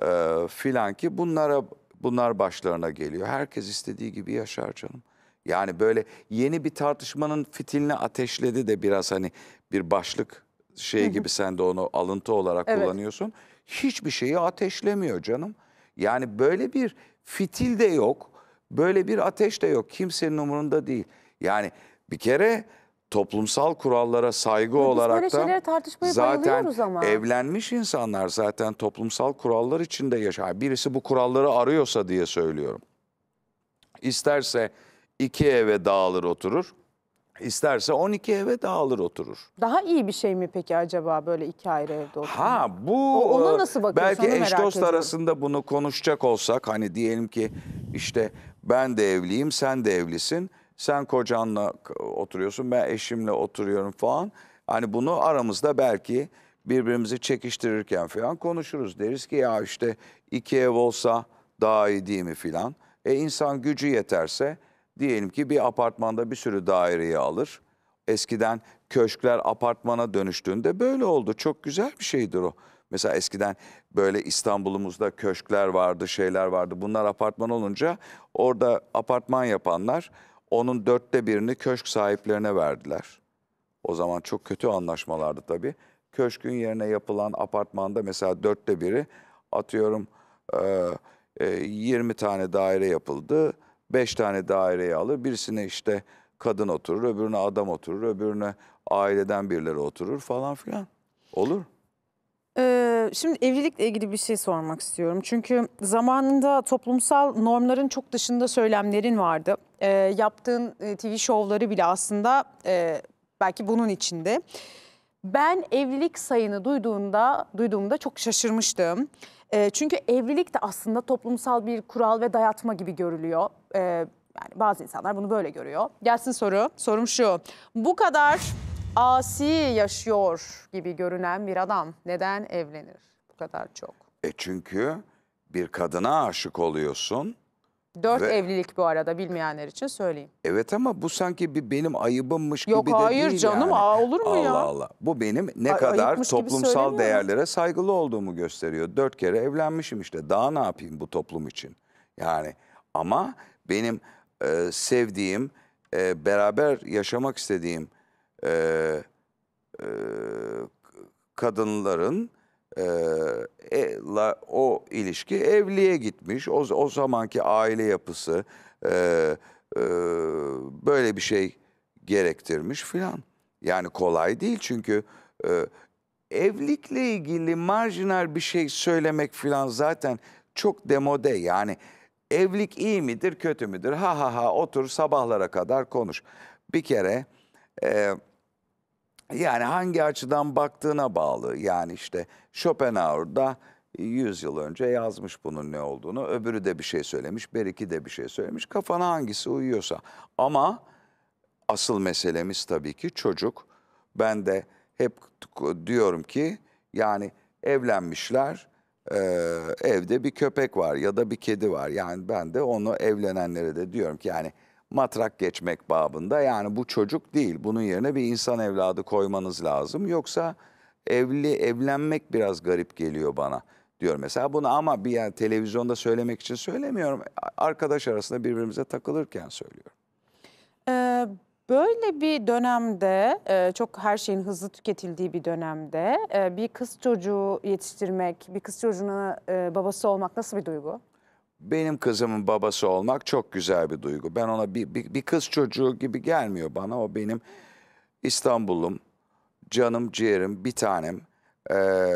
e, filan ki bunlara bunlar başlarına geliyor. Herkes istediği gibi yaşar canım. Yani böyle yeni bir tartışmanın fitilini ateşledi de biraz hani bir başlık şey gibi sen de onu alıntı olarak evet. kullanıyorsun. Hiçbir şeyi ateşlemiyor canım. Yani böyle bir fitil de yok. Böyle bir ateş de yok. Kimsenin umurunda değil. Yani bir kere toplumsal kurallara saygı Ama olarak da zaten ama. evlenmiş insanlar zaten toplumsal kurallar içinde yaşar. Birisi bu kuralları arıyorsa diye söylüyorum. İsterse iki eve dağılır oturur. İsterse 12 eve dağılır oturur. Daha iyi bir şey mi peki acaba böyle iki ayrı evde oturmak? Ha bu o, ona e, nasıl bakıyorsun? Belki eş dost ediyorum. arasında bunu konuşacak olsak hani diyelim ki işte ben de evliyim sen de evlisin. Sen kocanla oturuyorsun ben eşimle oturuyorum falan. Hani bunu aramızda belki birbirimizi çekiştirirken falan konuşuruz. Deriz ki ya işte iki ev olsa daha iyi değil mi falan. E insan gücü yeterse diyelim ki bir apartmanda bir sürü daireyi alır. Eskiden köşkler apartmana dönüştüğünde böyle oldu. Çok güzel bir şeydir o. Mesela eskiden böyle İstanbul'umuzda köşkler vardı, şeyler vardı. Bunlar apartman olunca orada apartman yapanlar onun dörtte birini köşk sahiplerine verdiler. O zaman çok kötü anlaşmalardı tabii. Köşkün yerine yapılan apartmanda mesela dörtte biri atıyorum 20 e, tane daire yapıldı beş tane daireyi alır. Birisine işte kadın oturur, öbürüne adam oturur, öbürüne aileden birileri oturur falan filan. Olur. Ee, şimdi evlilikle ilgili bir şey sormak istiyorum. Çünkü zamanında toplumsal normların çok dışında söylemlerin vardı. Ee, yaptığın e, TV şovları bile aslında e, belki bunun içinde. Ben evlilik sayını duyduğunda, duyduğumda çok şaşırmıştım. E, çünkü evlilik de aslında toplumsal bir kural ve dayatma gibi görülüyor. E, yani bazı insanlar bunu böyle görüyor. Gelsin soru. Sorum şu. Bu kadar asi yaşıyor gibi görünen bir adam neden evlenir bu kadar çok? E çünkü bir kadına aşık oluyorsun. Dört Ve- evlilik bu arada bilmeyenler için söyleyeyim. Evet ama bu sanki bir benim ayıbımmış Yok, gibi de hayır canım, yani. aa, olur mu Allah ya? Allah. Allah. Bu benim ne Ay- kadar toplumsal değerlere saygılı olduğumu gösteriyor. Dört kere evlenmişim işte. Daha ne yapayım bu toplum için? Yani ama benim e, sevdiğim, e, beraber yaşamak istediğim e, e, kadınların ee, e, la, o ilişki evliye gitmiş. O, o zamanki aile yapısı e, e, böyle bir şey gerektirmiş filan. Yani kolay değil çünkü e, evlilikle ilgili marjinal bir şey söylemek filan zaten çok demode. Yani evlilik iyi midir kötü müdür? Ha ha ha otur sabahlara kadar konuş. Bir kere... E, yani hangi açıdan baktığına bağlı. Yani işte Schopenhauer'da 100 e, yıl önce yazmış bunun ne olduğunu. Öbürü de bir şey söylemiş, Beriki de bir şey söylemiş. Kafana hangisi uyuyorsa. Ama asıl meselemiz tabii ki çocuk. Ben de hep diyorum ki yani evlenmişler, e, evde bir köpek var ya da bir kedi var. Yani ben de onu evlenenlere de diyorum ki yani matrak geçmek babında. Yani bu çocuk değil. Bunun yerine bir insan evladı koymanız lazım. Yoksa evli evlenmek biraz garip geliyor bana diyor mesela. Bunu ama bir yani televizyonda söylemek için söylemiyorum. Arkadaş arasında birbirimize takılırken söylüyorum. Ee, Böyle bir dönemde, e, çok her şeyin hızlı tüketildiği bir dönemde e, bir kız çocuğu yetiştirmek, bir kız çocuğuna e, babası olmak nasıl bir duygu? benim kızımın babası olmak çok güzel bir duygu. Ben ona bir, bir, bir kız çocuğu gibi gelmiyor bana. O benim İstanbul'um, canım ciğerim, bir tanem. Ee,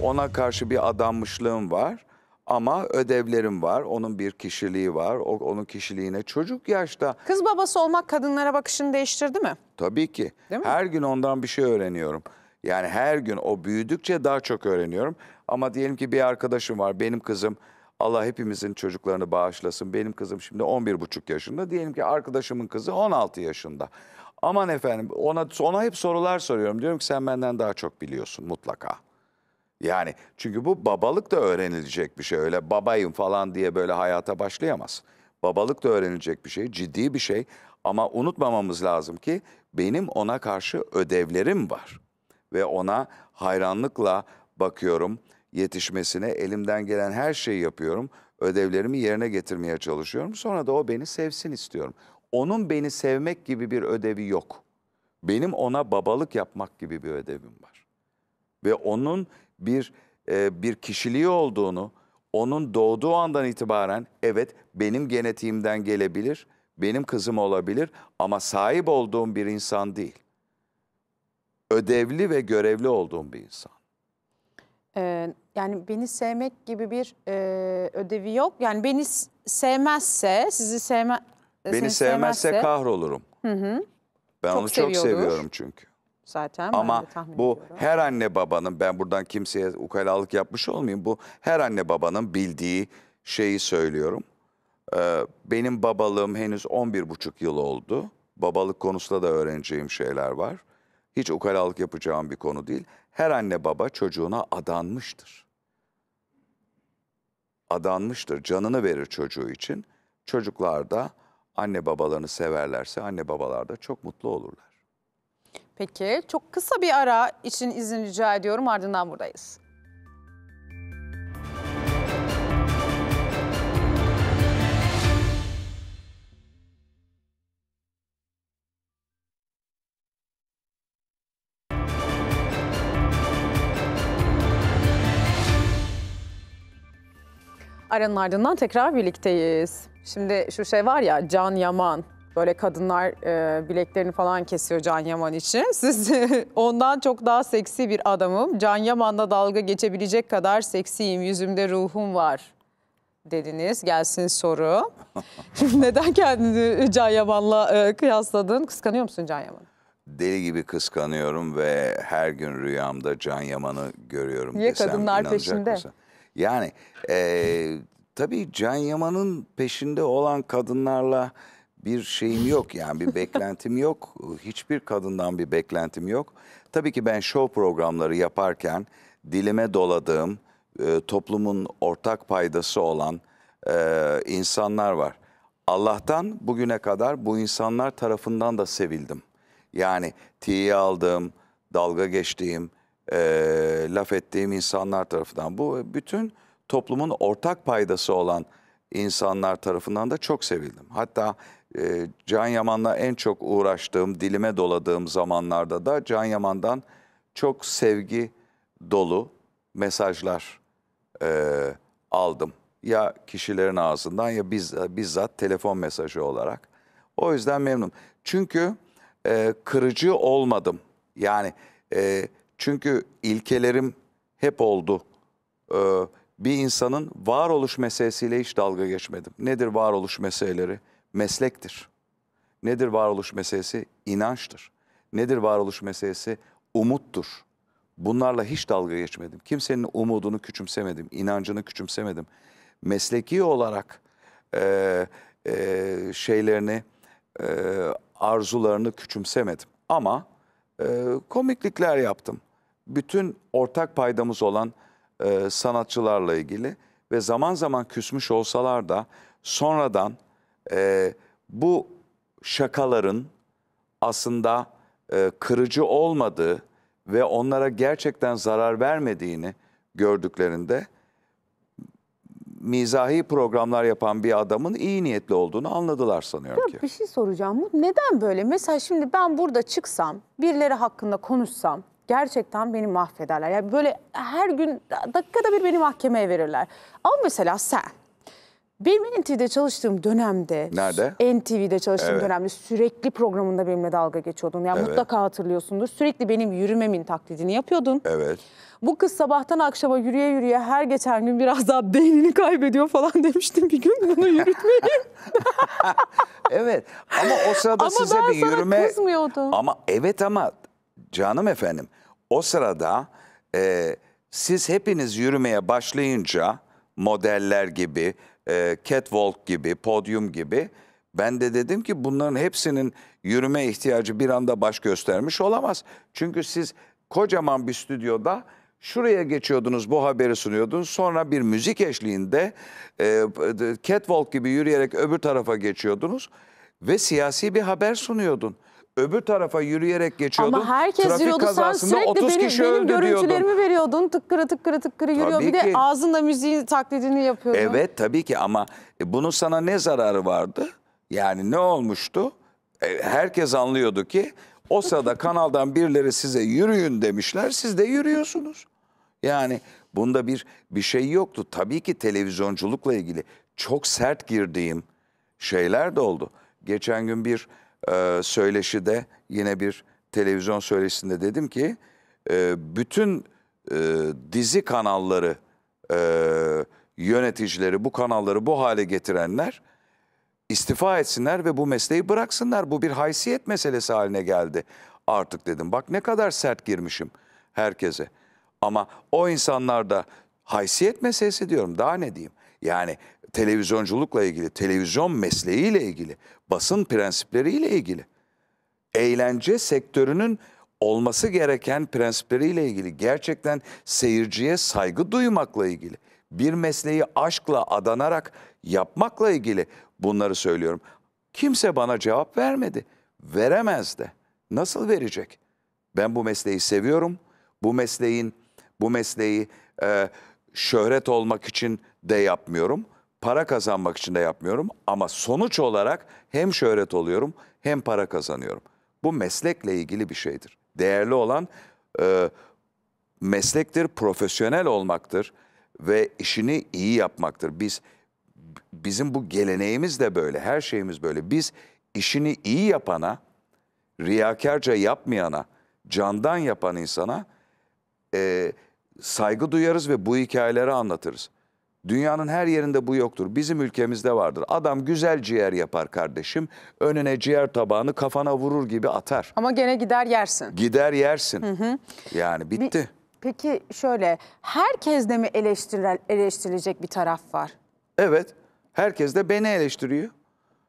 ona karşı bir adanmışlığım var ama ödevlerim var. Onun bir kişiliği var. O, onun kişiliğine çocuk yaşta. Kız babası olmak kadınlara bakışını değiştirdi mi? Tabii ki. Değil mi? Her gün ondan bir şey öğreniyorum. Yani her gün o büyüdükçe daha çok öğreniyorum. Ama diyelim ki bir arkadaşım var. Benim kızım Allah hepimizin çocuklarını bağışlasın. Benim kızım şimdi 11,5 yaşında. Diyelim ki arkadaşımın kızı 16 yaşında. Aman efendim ona, ona hep sorular soruyorum. Diyorum ki sen benden daha çok biliyorsun mutlaka. Yani çünkü bu babalık da öğrenilecek bir şey. Öyle babayım falan diye böyle hayata başlayamaz. Babalık da öğrenilecek bir şey, ciddi bir şey. Ama unutmamamız lazım ki benim ona karşı ödevlerim var. Ve ona hayranlıkla bakıyorum yetişmesine elimden gelen her şeyi yapıyorum. Ödevlerimi yerine getirmeye çalışıyorum. Sonra da o beni sevsin istiyorum. Onun beni sevmek gibi bir ödevi yok. Benim ona babalık yapmak gibi bir ödevim var. Ve onun bir e, bir kişiliği olduğunu, onun doğduğu andan itibaren evet benim genetiğimden gelebilir, benim kızım olabilir ama sahip olduğum bir insan değil. Ödevli ve görevli olduğum bir insan e, yani beni sevmek gibi bir e, ödevi yok. Yani beni sevmezse, sizi sevme e, Beni sevmezse, sevmezse kahrolurum. Hı hı. Ben Çok onu çok seviyorum çünkü. Zaten Ama bu ediyorum. her anne babanın ben buradan kimseye ukalalık yapmış olmayayım. Bu her anne babanın bildiği şeyi söylüyorum. Ee, benim babalığım henüz 11,5 yıl oldu. Babalık konusunda da öğreneceğim şeyler var. Hiç ukalalık yapacağım bir konu değil. Her anne baba çocuğuna adanmıştır. Adanmıştır, canını verir çocuğu için. Çocuklar da anne babalarını severlerse anne babalar da çok mutlu olurlar. Peki çok kısa bir ara için izin rica ediyorum ardından buradayız. Aranın ardından tekrar birlikteyiz. Şimdi şu şey var ya Can Yaman. Böyle kadınlar e, bileklerini falan kesiyor Can Yaman için. Siz ondan çok daha seksi bir adamım. Can Yaman'la dalga geçebilecek kadar seksiyim. Yüzümde ruhum var dediniz. Gelsin soru. neden kendini Can Yaman'la e, kıyasladın? Kıskanıyor musun Can Yaman'ı? Deli gibi kıskanıyorum ve her gün rüyamda Can Yaman'ı görüyorum Niye desem kadınlar peşinde? mısın? Yani e, tabii Can Yaman'ın peşinde olan kadınlarla bir şeyim yok yani bir beklentim yok. Hiçbir kadından bir beklentim yok. Tabii ki ben show programları yaparken dilime doladığım e, toplumun ortak paydası olan e, insanlar var. Allah'tan bugüne kadar bu insanlar tarafından da sevildim. Yani tiye aldığım, dalga geçtiğim, e, laf ettiğim insanlar tarafından bu bütün toplumun ortak paydası olan insanlar tarafından da çok sevildim. Hatta e, Can Yaman'la en çok uğraştığım, dilime doladığım zamanlarda da Can Yaman'dan çok sevgi dolu mesajlar e, aldım. Ya kişilerin ağzından ya biz, bizzat telefon mesajı olarak. O yüzden memnunum. Çünkü e, kırıcı olmadım. Yani e, çünkü ilkelerim hep oldu. Ee, bir insanın varoluş meselesiyle hiç dalga geçmedim. Nedir varoluş meseleleri? Meslektir. Nedir varoluş meselesi? İnançtır. Nedir varoluş meselesi? Umuttur. Bunlarla hiç dalga geçmedim. Kimsenin umudunu küçümsemedim, inancını küçümsemedim. Mesleki olarak e, e, şeylerini, e, arzularını küçümsemedim. Ama e, komiklikler yaptım bütün ortak paydamız olan e, sanatçılarla ilgili ve zaman zaman küsmüş olsalar da sonradan e, bu şakaların aslında e, kırıcı olmadığı ve onlara gerçekten zarar vermediğini gördüklerinde mizahi programlar yapan bir adamın iyi niyetli olduğunu anladılar sanıyorum ya ki. Bir şey soracağım. Bu neden böyle? Mesela şimdi ben burada çıksam, birileri hakkında konuşsam, gerçekten beni mahvederler. Yani böyle her gün dakikada bir beni mahkemeye verirler. Ama mesela sen benim NTV'de çalıştığım dönemde... Nerede? NTV'de çalıştığım evet. dönemde sürekli programında benimle dalga geçiyordun. Yani evet. mutlaka hatırlıyorsundur. Sürekli benim yürümemin taklidini yapıyordun. Evet. Bu kız sabahtan akşama yürüye yürüye her geçen gün biraz daha beynini kaybediyor falan demiştim bir gün bunu yürütmeyin. evet ama o sırada ama size bir yürüme... Ama ben sana kızmıyordum. Ama evet ama canım efendim o sırada e, siz hepiniz yürümeye başlayınca modeller gibi, e, catwalk gibi, podyum gibi ben de dedim ki bunların hepsinin yürüme ihtiyacı bir anda baş göstermiş olamaz. Çünkü siz kocaman bir stüdyoda şuraya geçiyordunuz bu haberi sunuyordunuz. Sonra bir müzik eşliğinde e, catwalk gibi yürüyerek öbür tarafa geçiyordunuz ve siyasi bir haber sunuyordun öbür tarafa yürüyerek geçiyordun. Ama herkes Trafik yürüyordu. Sen sürekli 30 kişi benim görüntülerimi veriyordun. Tıkkırı tıkkırı tıkkırı yürüyor. Tabii bir ki. de ağzında müziğin taklidini yapıyordun. Evet tabii ki ama e, bunun sana ne zararı vardı? Yani ne olmuştu? E, herkes anlıyordu ki o sırada kanaldan birileri size yürüyün demişler. Siz de yürüyorsunuz. Yani bunda bir bir şey yoktu. Tabii ki televizyonculukla ilgili çok sert girdiğim şeyler de oldu. Geçen gün bir e, söyleşide yine bir televizyon söyleşisinde dedim ki e, bütün e, dizi kanalları e, yöneticileri bu kanalları bu hale getirenler istifa etsinler ve bu mesleği bıraksınlar. Bu bir haysiyet meselesi haline geldi artık dedim. Bak ne kadar sert girmişim herkese. Ama o insanlar da haysiyet meselesi diyorum daha ne diyeyim. Yani televizyonculukla ilgili, televizyon mesleğiyle ilgili, basın prensipleriyle ilgili, eğlence sektörünün olması gereken prensipleriyle ilgili, gerçekten seyirciye saygı duymakla ilgili, bir mesleği aşkla adanarak yapmakla ilgili bunları söylüyorum. Kimse bana cevap vermedi. Veremez de. Nasıl verecek? Ben bu mesleği seviyorum. Bu mesleğin bu mesleği e, şöhret olmak için de yapmıyorum para kazanmak için de yapmıyorum ama sonuç olarak hem şöhret oluyorum hem para kazanıyorum. Bu meslekle ilgili bir şeydir. Değerli olan e, meslektir, profesyonel olmaktır ve işini iyi yapmaktır. Biz bizim bu geleneğimiz de böyle, her şeyimiz böyle. Biz işini iyi yapana, riyakarca yapmayana, candan yapan insana e, saygı duyarız ve bu hikayeleri anlatırız. Dünyanın her yerinde bu yoktur. Bizim ülkemizde vardır. Adam güzel ciğer yapar kardeşim. Önüne ciğer tabağını kafana vurur gibi atar. Ama gene gider yersin. Gider yersin. Hı hı. Yani bitti. peki şöyle herkes de mi eleştirilecek bir taraf var? Evet. Herkes de beni eleştiriyor.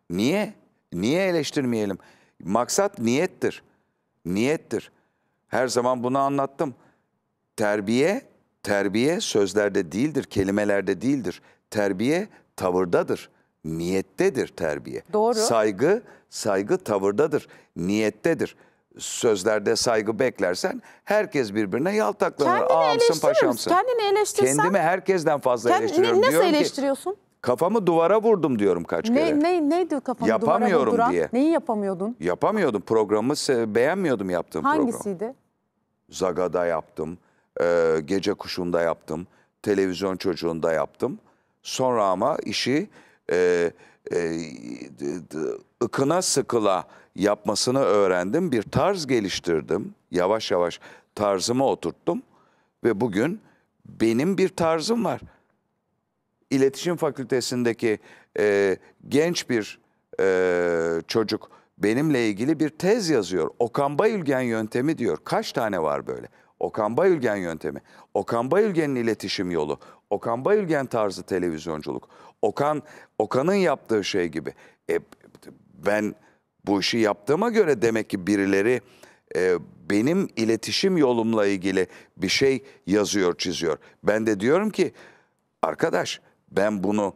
Niye? Niye eleştirmeyelim? Maksat niyettir. Niyettir. Her zaman bunu anlattım. Terbiye Terbiye sözlerde değildir, kelimelerde değildir. Terbiye tavırdadır, niyettedir terbiye. Doğru. Saygı, saygı tavırdadır, niyettedir. Sözlerde saygı beklersen herkes birbirine yaltaklanır. Kendini Ağamsın paşamsın. Kendini eleştirsen. Kendimi herkesten fazla Kend, eleştiriyorum. Ne, nasıl diyorum eleştiriyorsun? Ki, kafamı duvara vurdum diyorum kaç ne, kere. Ne, neydi kafamı Yapamıyorum duvara vurduran? diye. Neyi yapamıyordun? Yapamıyordum. Programı beğenmiyordum yaptığım Hangisiydi? programı. Hangisiydi? Zagada yaptım e, gece kuşunda yaptım, televizyon çocuğunda yaptım. Sonra ama işi e, e, ıkına sıkıla yapmasını öğrendim. Bir tarz geliştirdim. Yavaş yavaş tarzıma oturttum. Ve bugün benim bir tarzım var. İletişim Fakültesindeki e, genç bir e, çocuk benimle ilgili bir tez yazıyor. Okan Bayülgen yöntemi diyor. Kaç tane var böyle? Okan Bayülgen yöntemi, Okan Bayülgen'in iletişim yolu, Okan Bayülgen tarzı televizyonculuk, Okan Okan'ın yaptığı şey gibi. E, ben bu işi yaptığıma göre demek ki birileri e, benim iletişim yolumla ilgili bir şey yazıyor, çiziyor. Ben de diyorum ki arkadaş ben bunu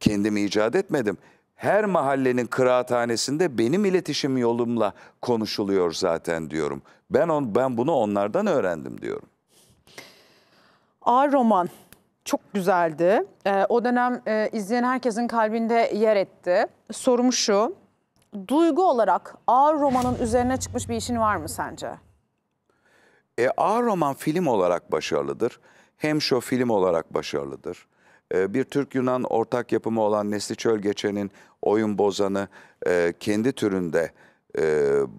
kendim icat etmedim her mahallenin kıraathanesinde benim iletişim yolumla konuşuluyor zaten diyorum. Ben on ben bunu onlardan öğrendim diyorum. A roman çok güzeldi. E, o dönem e, izleyen herkesin kalbinde yer etti. Sorum şu. Duygu olarak A romanın üzerine çıkmış bir işin var mı sence? E, A roman film olarak başarılıdır. Hem şu film olarak başarılıdır. Ee, bir Türk-Yunan ortak yapımı olan Nesli Çöl Geçen'in Oyun Bozan'ı e, kendi türünde e,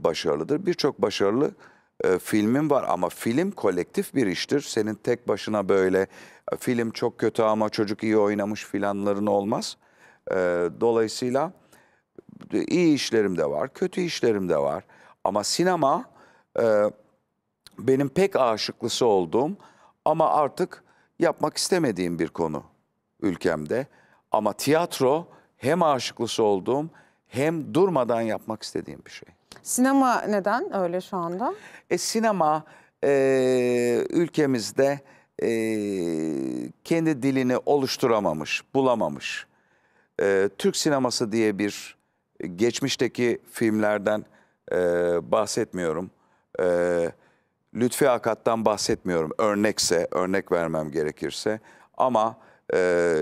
başarılıdır. Birçok başarılı e, filmin var ama film kolektif bir iştir. Senin tek başına böyle film çok kötü ama çocuk iyi oynamış filanların olmaz. Dolayısıyla iyi işlerim de var, kötü işlerim de var. Ama sinema benim pek aşıklısı olduğum ama artık yapmak istemediğim bir konu ülkemde. Ama tiyatro hem aşıklısı olduğum hem durmadan yapmak istediğim bir şey. Sinema neden öyle şu anda? E, sinema e, ülkemizde e, kendi dilini oluşturamamış, bulamamış. E, Türk sineması diye bir geçmişteki filmlerden e, bahsetmiyorum. E, Lütfi Akat'tan bahsetmiyorum örnekse, örnek vermem gerekirse. Ama e,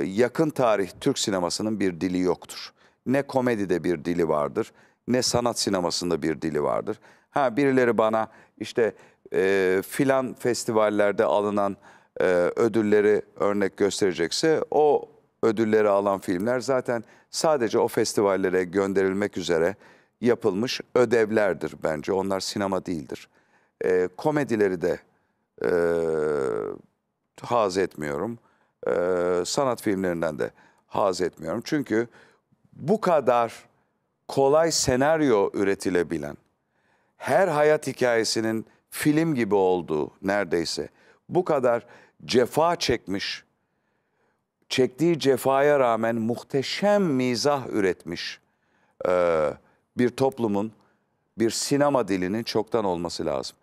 yakın tarih Türk sinemasının bir dili yoktur. Ne komedide bir dili vardır, ne sanat sinemasında bir dili vardır. Ha birileri bana işte e, filan festivallerde alınan e, ödülleri örnek gösterecekse o ödülleri alan filmler zaten sadece o festivallere gönderilmek üzere yapılmış ödevlerdir bence. Onlar sinema değildir. E, komedileri de e, haz etmiyorum e, sanat filmlerinden de haz etmiyorum. Çünkü bu kadar kolay senaryo üretilebilen, her hayat hikayesinin film gibi olduğu neredeyse, bu kadar cefa çekmiş, çektiği cefaya rağmen muhteşem mizah üretmiş e, bir toplumun, bir sinema dilinin çoktan olması lazım.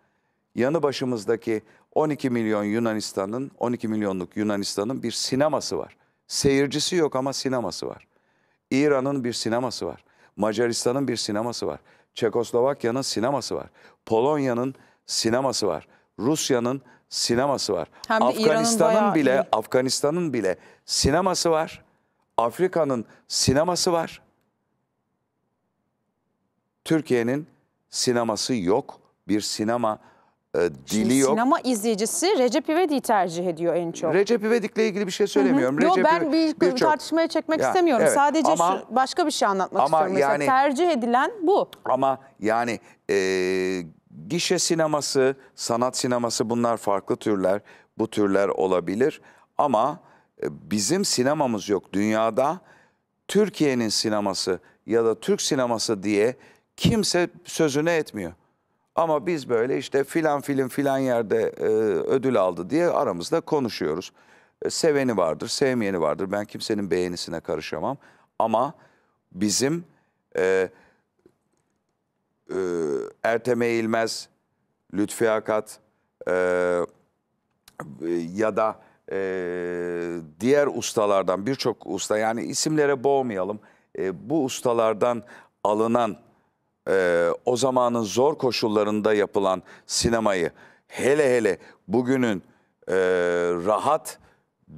Yanı başımızdaki 12 milyon Yunanistan'ın 12 milyonluk Yunanistan'ın bir sineması var. Seyircisi yok ama sineması var. İran'ın bir sineması var. Macaristan'ın bir sineması var. Çekoslovakya'nın sineması var. Polonya'nın sineması var. Rusya'nın sineması var. Afganistan'ın bile Afganistan'ın bile sineması var. Afrika'nın sineması var. Türkiye'nin sineması yok. Bir sinema e, dili Şimdi yok. Sinema izleyicisi Recep İvedik'i tercih ediyor en çok. Recep İvedik'le ilgili bir şey söylemiyorum. Hı hı. Recep Yok ben bir, bir tartışmaya çekmek ya, istemiyorum. Evet, Sadece ama, şu, başka bir şey anlatmak ama istiyorum. yani, tercih edilen bu. Ama yani e, gişe sineması, sanat sineması bunlar farklı türler. Bu türler olabilir ama e, bizim sinemamız yok dünyada. Türkiye'nin sineması ya da Türk sineması diye kimse sözüne etmiyor. Ama biz böyle işte filan film filan yerde e, ödül aldı diye aramızda konuşuyoruz. E, seveni vardır, sevmeyeni vardır. Ben kimsenin beğenisine karışamam. Ama bizim e, e, Ertem Eğilmez, Lütfi Akat e, ya da e, diğer ustalardan birçok usta yani isimlere boğmayalım. E, bu ustalardan alınan e, o zamanın zor koşullarında yapılan sinemayı hele hele bugünün e, rahat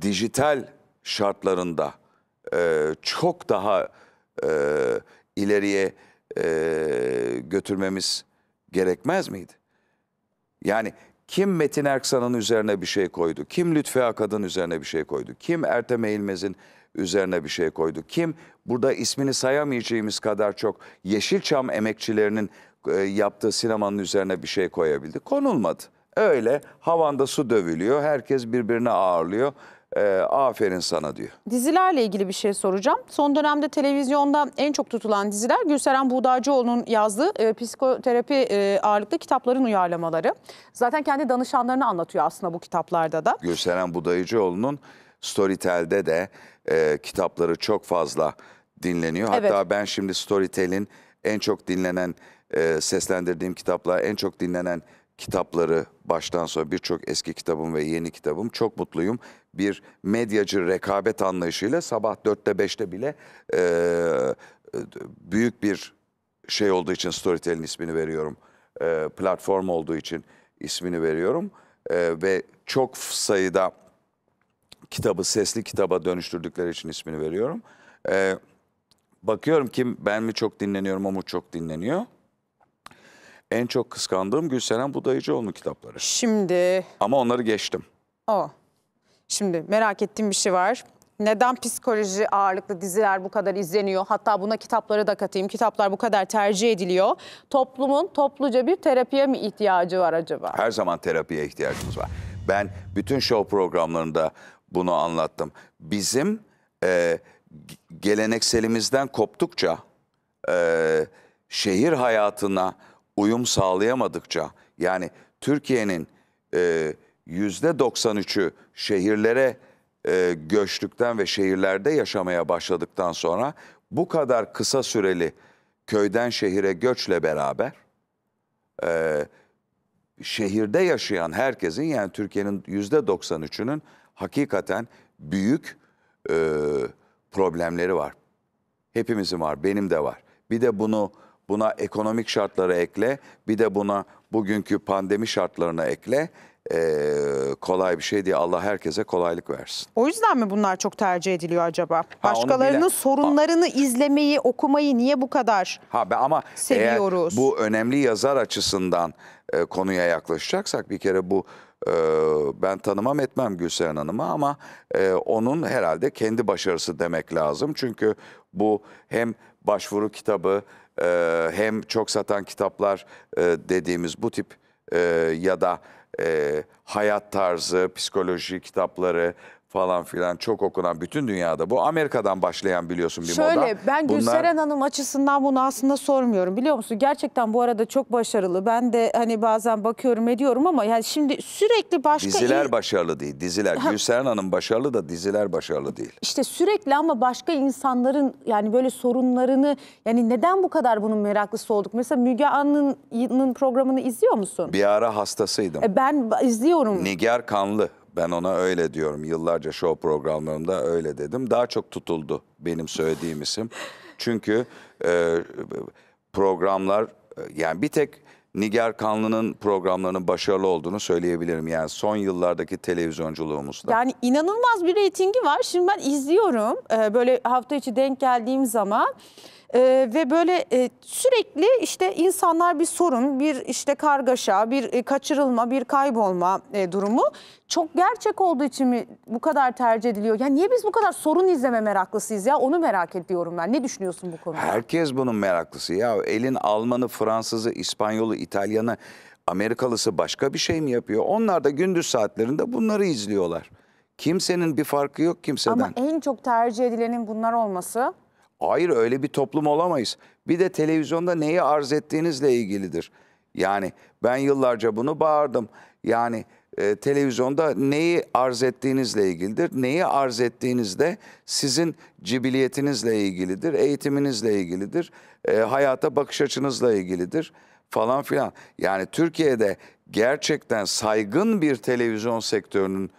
dijital şartlarında e, çok daha e, ileriye e, götürmemiz gerekmez miydi? Yani kim Metin Erksan'ın üzerine bir şey koydu, kim Lütfi Akad'ın üzerine bir şey koydu, kim Ertem Eğilmez'in üzerine bir şey koydu, kim burada ismini sayamayacağımız kadar çok Yeşilçam emekçilerinin e, yaptığı sinemanın üzerine bir şey koyabildi. Konulmadı. Öyle havanda su dövülüyor. Herkes birbirine ağırlıyor. E, aferin sana diyor. Dizilerle ilgili bir şey soracağım. Son dönemde televizyonda en çok tutulan diziler Gülseren Buğdaycıoğlu'nun yazdığı e, psikoterapi e, ağırlıklı kitapların uyarlamaları. Zaten kendi danışanlarını anlatıyor aslında bu kitaplarda da. Gülseren Buğdaycıoğlu'nun Storytel'de de e, kitapları çok fazla dinleniyor. Evet. Hatta ben şimdi Storytel'in en çok dinlenen e, seslendirdiğim kitaplar, en çok dinlenen kitapları baştan sona birçok eski kitabım ve yeni kitabım. Çok mutluyum. Bir medyacı rekabet anlayışıyla sabah dörtte beşte bile e, büyük bir şey olduğu için Storytel'in ismini veriyorum. E, platform olduğu için ismini veriyorum. E, ve çok sayıda kitabı sesli kitaba dönüştürdükleri için ismini veriyorum. Evet Bakıyorum ki ben mi çok dinleniyorum o mu çok dinleniyor. En çok kıskandığım Gülseren Budayıcıoğlu'nun kitapları. Şimdi Ama onları geçtim. o. Şimdi merak ettiğim bir şey var. Neden psikoloji ağırlıklı diziler bu kadar izleniyor? Hatta buna kitapları da katayım. Kitaplar bu kadar tercih ediliyor. Toplumun topluca bir terapiye mi ihtiyacı var acaba? Her zaman terapiye ihtiyacımız var. Ben bütün show programlarında bunu anlattım. Bizim e, gelenekselimizden koptukça, e, şehir hayatına uyum sağlayamadıkça, yani Türkiye'nin e, yüzde 93'ü şehirlere e, göçtükten ve şehirlerde yaşamaya başladıktan sonra bu kadar kısa süreli köyden şehire göçle beraber e, şehirde yaşayan herkesin yani Türkiye'nin yüzde 93'ünün hakikaten büyük e, problemleri var. Hepimizin var, benim de var. Bir de bunu buna ekonomik şartlara ekle, bir de buna bugünkü pandemi şartlarına ekle. Ee, kolay bir şey diye Allah herkese kolaylık versin. O yüzden mi bunlar çok tercih ediliyor acaba? Başkalarının ha, sorunlarını ha. izlemeyi, okumayı niye bu kadar ha, be, ama seviyoruz? Eğer bu önemli yazar açısından e, konuya yaklaşacaksak bir kere bu ee, ben tanımam etmem Gülseren Hanım'ı ama e, onun herhalde kendi başarısı demek lazım. Çünkü bu hem başvuru kitabı e, hem çok satan kitaplar e, dediğimiz bu tip ya da hayat tarzı, psikoloji kitapları, falan filan çok okunan bütün dünyada bu Amerika'dan başlayan biliyorsun bir Şöyle, moda. Şöyle ben Gülseren Hanım açısından bunu aslında sormuyorum biliyor musun? Gerçekten bu arada çok başarılı. Ben de hani bazen bakıyorum ediyorum ama yani şimdi sürekli başka... Diziler başarılı değil diziler. Ha. Gülseren Hanım başarılı da diziler başarılı değil. İşte sürekli ama başka insanların yani böyle sorunlarını yani neden bu kadar bunun meraklısı olduk? Mesela Müge Anlı'nın programını izliyor musun? Bir ara hastasıydım. E, ben izliyorum. Nigar Kanlı. Ben ona öyle diyorum. Yıllarca show programlarımda öyle dedim. Daha çok tutuldu benim söylediğim isim. Çünkü e, programlar yani bir tek Niger Kanlı'nın programlarının başarılı olduğunu söyleyebilirim. Yani son yıllardaki televizyonculuğumuzda. Yani inanılmaz bir reytingi var. Şimdi ben izliyorum. Ee, böyle hafta içi denk geldiğim zaman. Ee, ve böyle e, sürekli işte insanlar bir sorun, bir işte kargaşa, bir e, kaçırılma, bir kaybolma e, durumu çok gerçek olduğu için mi bu kadar tercih ediliyor? Yani niye biz bu kadar sorun izleme meraklısıyız ya? Onu merak ediyorum ben. Ne düşünüyorsun bu konuda? Herkes bunun meraklısı ya. Elin Almanı, Fransızı, İspanyolu, İtalyanı, Amerikalısı başka bir şey mi yapıyor? Onlar da gündüz saatlerinde bunları izliyorlar. Kimsenin bir farkı yok kimseden. Ama en çok tercih edilenin bunlar olması Hayır öyle bir toplum olamayız. Bir de televizyonda neyi arz ettiğinizle ilgilidir. Yani ben yıllarca bunu bağırdım. Yani e, televizyonda neyi arz ettiğinizle ilgilidir. Neyi arz ettiğinizde sizin cibiliyetinizle ilgilidir, eğitiminizle ilgilidir, e, hayata bakış açınızla ilgilidir falan filan. Yani Türkiye'de gerçekten saygın bir televizyon sektörünün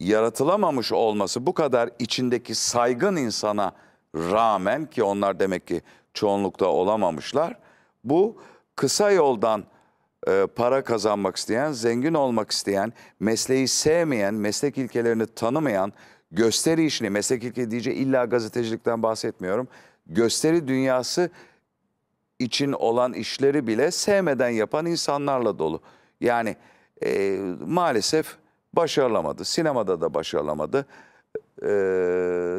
yaratılamamış olması bu kadar içindeki saygın insana rağmen ki onlar demek ki çoğunlukta olamamışlar. Bu kısa yoldan e, para kazanmak isteyen, zengin olmak isteyen, mesleği sevmeyen, meslek ilkelerini tanımayan, gösteri işini, meslek ilke diyece illa gazetecilikten bahsetmiyorum. Gösteri dünyası için olan işleri bile sevmeden yapan insanlarla dolu. Yani e, maalesef başarılamadı. Sinemada da başarılamadı. Ee,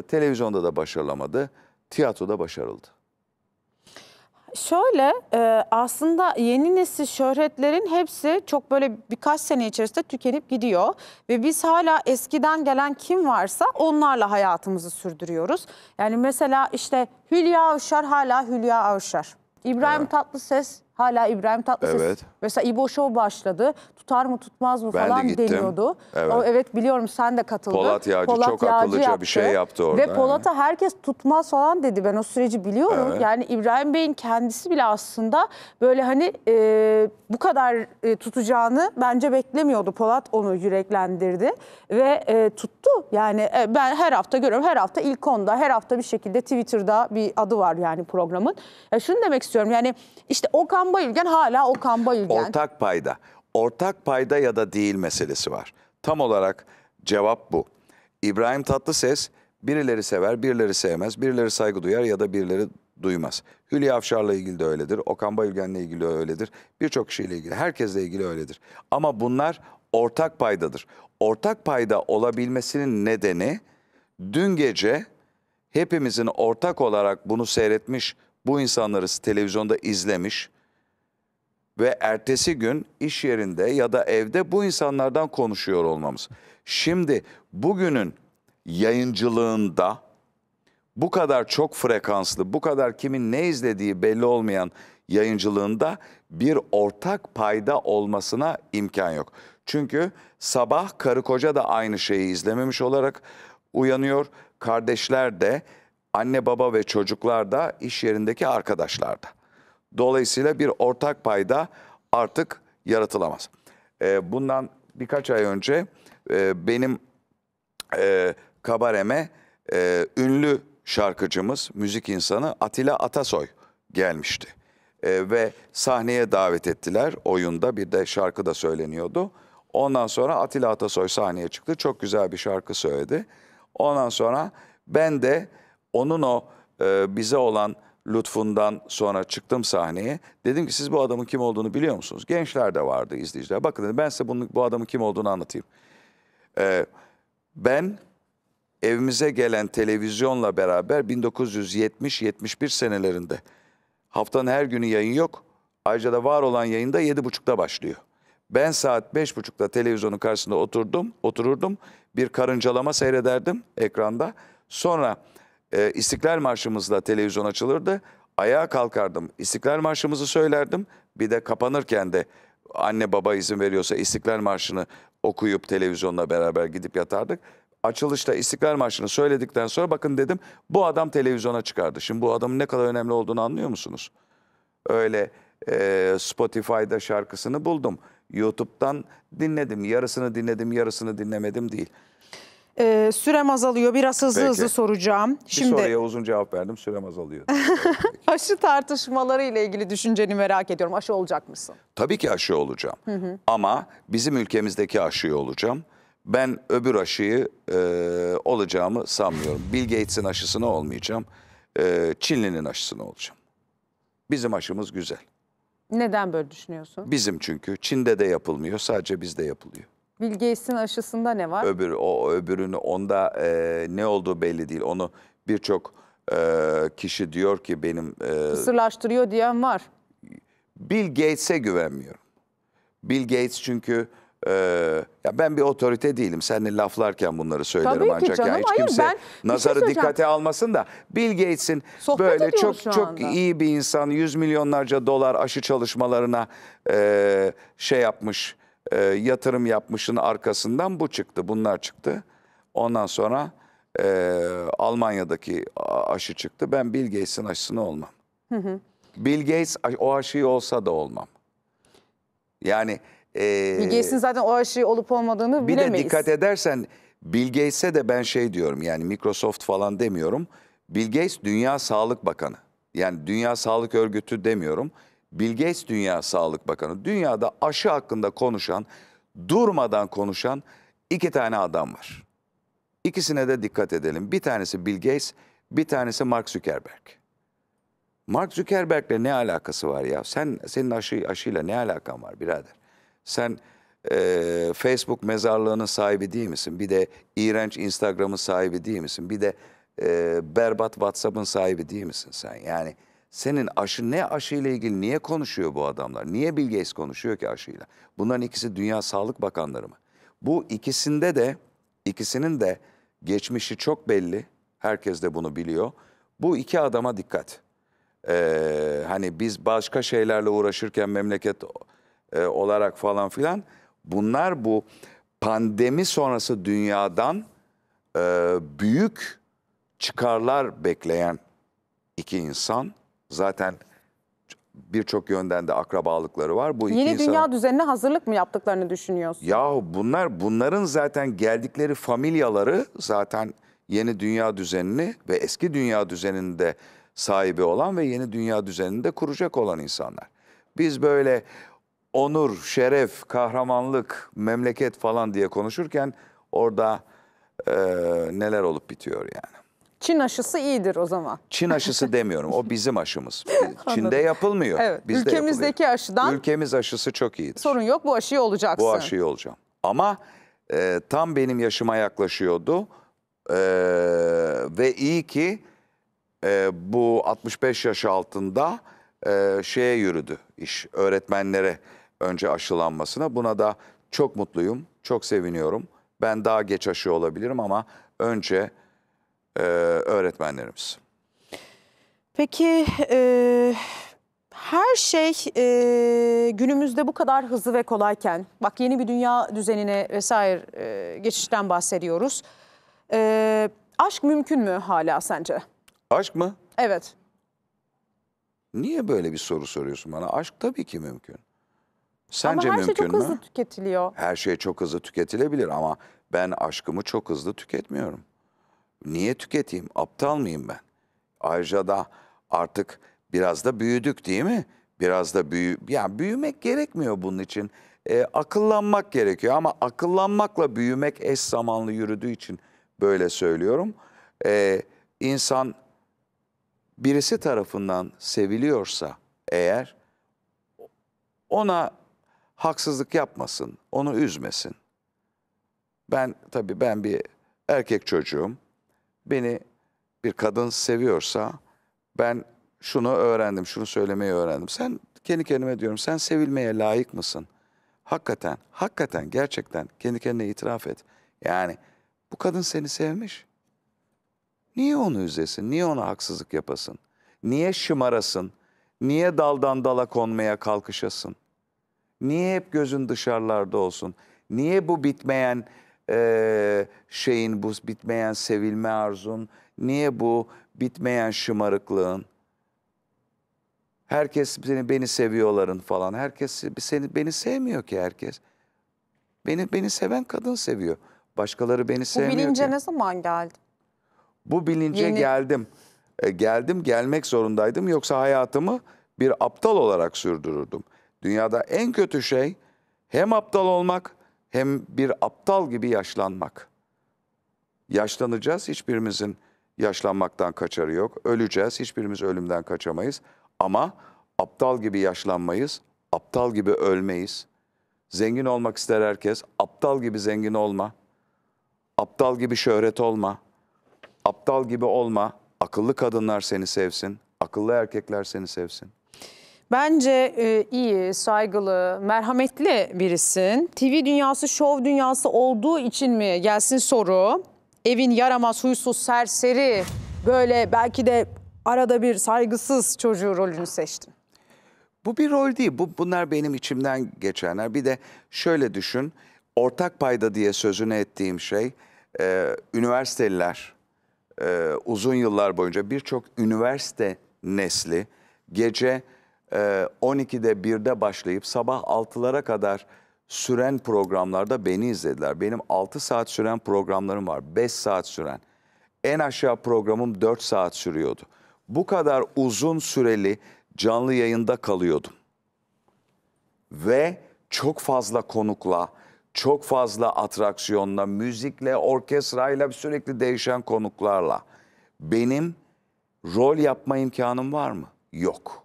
televizyonda da başarılamadı. Tiyatroda başarıldı. Şöyle e, aslında yeni nesil şöhretlerin hepsi çok böyle birkaç sene içerisinde tükenip gidiyor. Ve biz hala eskiden gelen kim varsa onlarla hayatımızı sürdürüyoruz. Yani mesela işte Hülya Avşar hala Hülya Avşar. İbrahim evet. Tatlıses Hala İbrahim Tatlıses evet. mesela İbo Show başladı. Tutar mı tutmaz mı ben falan de deniyordu. Evet. O, evet biliyorum sen de katıldın. Polat Yağcı Polat çok Yağcı akıllıca yaptı. bir şey yaptı orada. Ve Polat'a herkes tutmaz falan dedi. Ben o süreci biliyorum. Evet. Yani İbrahim Bey'in kendisi bile aslında böyle hani e, bu kadar e, tutacağını bence beklemiyordu. Polat onu yüreklendirdi ve e, tuttu. Yani e, ben her hafta görüyorum. Her hafta ilk onda, her hafta bir şekilde Twitter'da bir adı var yani programın. Ya şunu demek istiyorum. Yani işte Okan Bayülgen hala Okan Bayülgen. Ortak payda. Ortak payda ya da değil meselesi var. Tam olarak cevap bu. İbrahim Tatlıses birileri sever, birileri sevmez, birileri saygı duyar ya da birileri duymaz. Hülya Avşar'la ilgili de öyledir. Okan Bayülgen'le ilgili de öyledir. Birçok kişiyle ilgili, herkesle ilgili öyledir. Ama bunlar ortak paydadır. Ortak payda olabilmesinin nedeni dün gece hepimizin ortak olarak bunu seyretmiş, bu insanları televizyonda izlemiş ve ertesi gün iş yerinde ya da evde bu insanlardan konuşuyor olmamız. Şimdi bugünün yayıncılığında bu kadar çok frekanslı, bu kadar kimin ne izlediği belli olmayan yayıncılığında bir ortak payda olmasına imkan yok. Çünkü sabah karı koca da aynı şeyi izlememiş olarak uyanıyor. Kardeşler de, anne baba ve çocuklar da, iş yerindeki arkadaşlar da. Dolayısıyla bir ortak payda artık yaratılamaz. Ee, bundan birkaç ay önce e, benim e, kabareme e, ünlü şarkıcımız, müzik insanı Atilla Atasoy gelmişti. E, ve sahneye davet ettiler oyunda bir de şarkı da söyleniyordu. Ondan sonra Atilla Atasoy sahneye çıktı. Çok güzel bir şarkı söyledi. Ondan sonra ben de onun o e, bize olan lütfundan sonra çıktım sahneye. Dedim ki siz bu adamın kim olduğunu biliyor musunuz? Gençler de vardı izleyiciler. Bakın dedim, ben size bunu, bu adamın kim olduğunu anlatayım. Ee, ben evimize gelen televizyonla beraber 1970-71 senelerinde haftanın her günü yayın yok. Ayrıca da var olan yayında 7.30'da başlıyor. Ben saat 5.30'da televizyonun karşısında oturdum, otururdum. Bir karıncalama seyrederdim ekranda. Sonra e, İstiklal Marşımızla televizyon açılırdı. Ayağa kalkardım. İstiklal Marşımızı söylerdim. Bir de kapanırken de anne baba izin veriyorsa İstiklal Marşı'nı okuyup televizyonla beraber gidip yatardık açılışta İstiklal Marşı'nı söyledikten sonra bakın dedim bu adam televizyona çıkardı. Şimdi bu adamın ne kadar önemli olduğunu anlıyor musunuz? Öyle e, Spotify'da şarkısını buldum. YouTube'dan dinledim. Yarısını dinledim, yarısını dinlemedim değil. Ee, sürem azalıyor. Biraz hızlı Peki. hızlı soracağım. Şimdi... Bir soruya uzun cevap verdim. Sürem azalıyor. aşı tartışmaları ile ilgili düşünceni merak ediyorum. Aşı olacak mısın? Tabii ki aşı olacağım. Hı hı. Ama bizim ülkemizdeki aşıyı olacağım. Ben öbür aşıyı e, olacağımı sanmıyorum. Bill Gates'in aşısına olmayacağım. E, Çinli'nin aşısına olacağım. Bizim aşımız güzel. Neden böyle düşünüyorsun? Bizim çünkü. Çin'de de yapılmıyor. Sadece bizde yapılıyor. Bill Gates'in aşısında ne var? Öbür, o öbürünü onda e, ne olduğu belli değil. Onu birçok e, kişi diyor ki benim... E, Kısırlaştırıyor diyen var. Bill Gates'e güvenmiyorum. Bill Gates çünkü ee, ya ben bir otorite değilim. Seninle laflarken bunları söylerim Tabii ki ancak canım, ya hiç hayır, kimse ben bir şey nazarı dikkate almasın da Bill Gates'in Sohbet böyle çok çok iyi bir insan, yüz milyonlarca dolar aşı çalışmalarına e, şey yapmış, e, yatırım yapmışın arkasından bu çıktı, bunlar çıktı. Ondan sonra e, Almanya'daki aşı çıktı. Ben Bill Gates'in aşısını olmam. Hı hı. Bill Gates o aşıyı olsa da olmam. Yani e, Bill zaten o aşı olup olmadığını bir bilemeyiz. Bir de dikkat edersen Bill de ben şey diyorum yani Microsoft falan demiyorum. Bilgeys Dünya Sağlık Bakanı. Yani Dünya Sağlık Örgütü demiyorum. Bilgeys Dünya Sağlık Bakanı. Dünyada aşı hakkında konuşan, durmadan konuşan iki tane adam var. İkisine de dikkat edelim. Bir tanesi Bilgeys, bir tanesi Mark Zuckerberg. Mark Zuckerberg'le ne alakası var ya? Sen senin aşı aşıyla ne alakan var birader? Sen e, Facebook mezarlığının sahibi değil misin? Bir de iğrenç Instagram'ın sahibi değil misin? Bir de e, berbat WhatsApp'ın sahibi değil misin sen? Yani senin aşı ne aşıyla ilgili niye konuşuyor bu adamlar? Niye Bill Gates konuşuyor ki aşıyla? Bunların ikisi Dünya Sağlık Bakanları mı? Bu ikisinde de ikisinin de geçmişi çok belli. Herkes de bunu biliyor. Bu iki adama dikkat. Ee, hani biz başka şeylerle uğraşırken memleket e, olarak falan filan. Bunlar bu pandemi sonrası dünyadan e, büyük çıkarlar bekleyen iki insan. Zaten birçok yönden de akrabalıkları var. Bu Yeni iki dünya insan... düzenine hazırlık mı yaptıklarını düşünüyorsun? Yahu bunlar bunların zaten geldikleri familyaları zaten yeni dünya düzenini ve eski dünya düzeninde sahibi olan ve yeni dünya düzeninde kuracak olan insanlar. Biz böyle onur, şeref, kahramanlık, memleket falan diye konuşurken orada e, neler olup bitiyor yani. Çin aşısı iyidir o zaman. Çin aşısı demiyorum. O bizim aşımız. Çin'de yapılmıyor. Evet. Bizde ülkemizdeki yapılıyor. aşıdan. Ülkemiz aşısı çok iyidir. Sorun yok. Bu aşıyı olacaksın. Bu aşıyı olacağım. Ama e, tam benim yaşıma yaklaşıyordu. E, ve iyi ki e, bu 65 yaş altında e, şeye yürüdü iş. Öğretmenlere önce aşılanmasına. Buna da çok mutluyum, çok seviniyorum. Ben daha geç aşı olabilirim ama önce e, öğretmenlerimiz. Peki e, her şey e, günümüzde bu kadar hızlı ve kolayken, bak yeni bir dünya düzenine vesaire e, geçişten bahsediyoruz. E, aşk mümkün mü hala sence? Aşk mı? Evet. Niye böyle bir soru soruyorsun bana? Aşk tabii ki mümkün. Sence ama her şey mümkün şey çok mü? hızlı tüketiliyor. Her şey çok hızlı tüketilebilir ama ben aşkımı çok hızlı tüketmiyorum. Niye tüketeyim? Aptal mıyım ben? Ayrıca da artık biraz da büyüdük değil mi? Biraz da büyü, yani büyümek gerekmiyor bunun için. E, akıllanmak gerekiyor ama akıllanmakla büyümek eş zamanlı yürüdüğü için böyle söylüyorum. E, insan birisi tarafından seviliyorsa eğer ona haksızlık yapmasın, onu üzmesin. Ben tabii ben bir erkek çocuğum. Beni bir kadın seviyorsa ben şunu öğrendim, şunu söylemeyi öğrendim. Sen kendi kendime diyorum sen sevilmeye layık mısın? Hakikaten, hakikaten gerçekten kendi kendine itiraf et. Yani bu kadın seni sevmiş. Niye onu üzesin? Niye ona haksızlık yapasın? Niye şımarasın? Niye daldan dala konmaya kalkışasın? Niye hep gözün dışarılarda olsun? Niye bu bitmeyen e, şeyin, bu bitmeyen sevilme arzun? Niye bu bitmeyen şımarıklığın? Herkes seni beni seviyorların falan. Herkes seni beni sevmiyor ki herkes. Beni beni seven kadın seviyor. Başkaları beni sevmiyor. Bu bilince ne zaman geldi? Bu bilince Yeni... geldim. E, geldim, gelmek zorundaydım yoksa hayatımı bir aptal olarak sürdürürdüm. Dünyada en kötü şey hem aptal olmak hem bir aptal gibi yaşlanmak. Yaşlanacağız hiçbirimizin yaşlanmaktan kaçarı yok. Öleceğiz hiçbirimiz ölümden kaçamayız. Ama aptal gibi yaşlanmayız, aptal gibi ölmeyiz. Zengin olmak ister herkes. Aptal gibi zengin olma. Aptal gibi şöhret olma. Aptal gibi olma. Akıllı kadınlar seni sevsin. Akıllı erkekler seni sevsin. Bence e, iyi, saygılı, merhametli birisin. TV dünyası, şov dünyası olduğu için mi gelsin soru. Evin yaramaz, huysuz, serseri böyle belki de arada bir saygısız çocuğu rolünü seçtin. Bu bir rol değil. Bu, bunlar benim içimden geçenler. Bir de şöyle düşün. Ortak payda diye sözünü ettiğim şey e, üniversiteliler e, uzun yıllar boyunca birçok üniversite nesli gece 12'de ee, 1'de başlayıp sabah 6'lara kadar süren programlarda beni izlediler. Benim 6 saat süren programlarım var. 5 saat süren. En aşağı programım 4 saat sürüyordu. Bu kadar uzun süreli canlı yayında kalıyordum. Ve çok fazla konukla, çok fazla atraksiyonla, müzikle, orkestrayla sürekli değişen konuklarla benim rol yapma imkanım var mı? Yok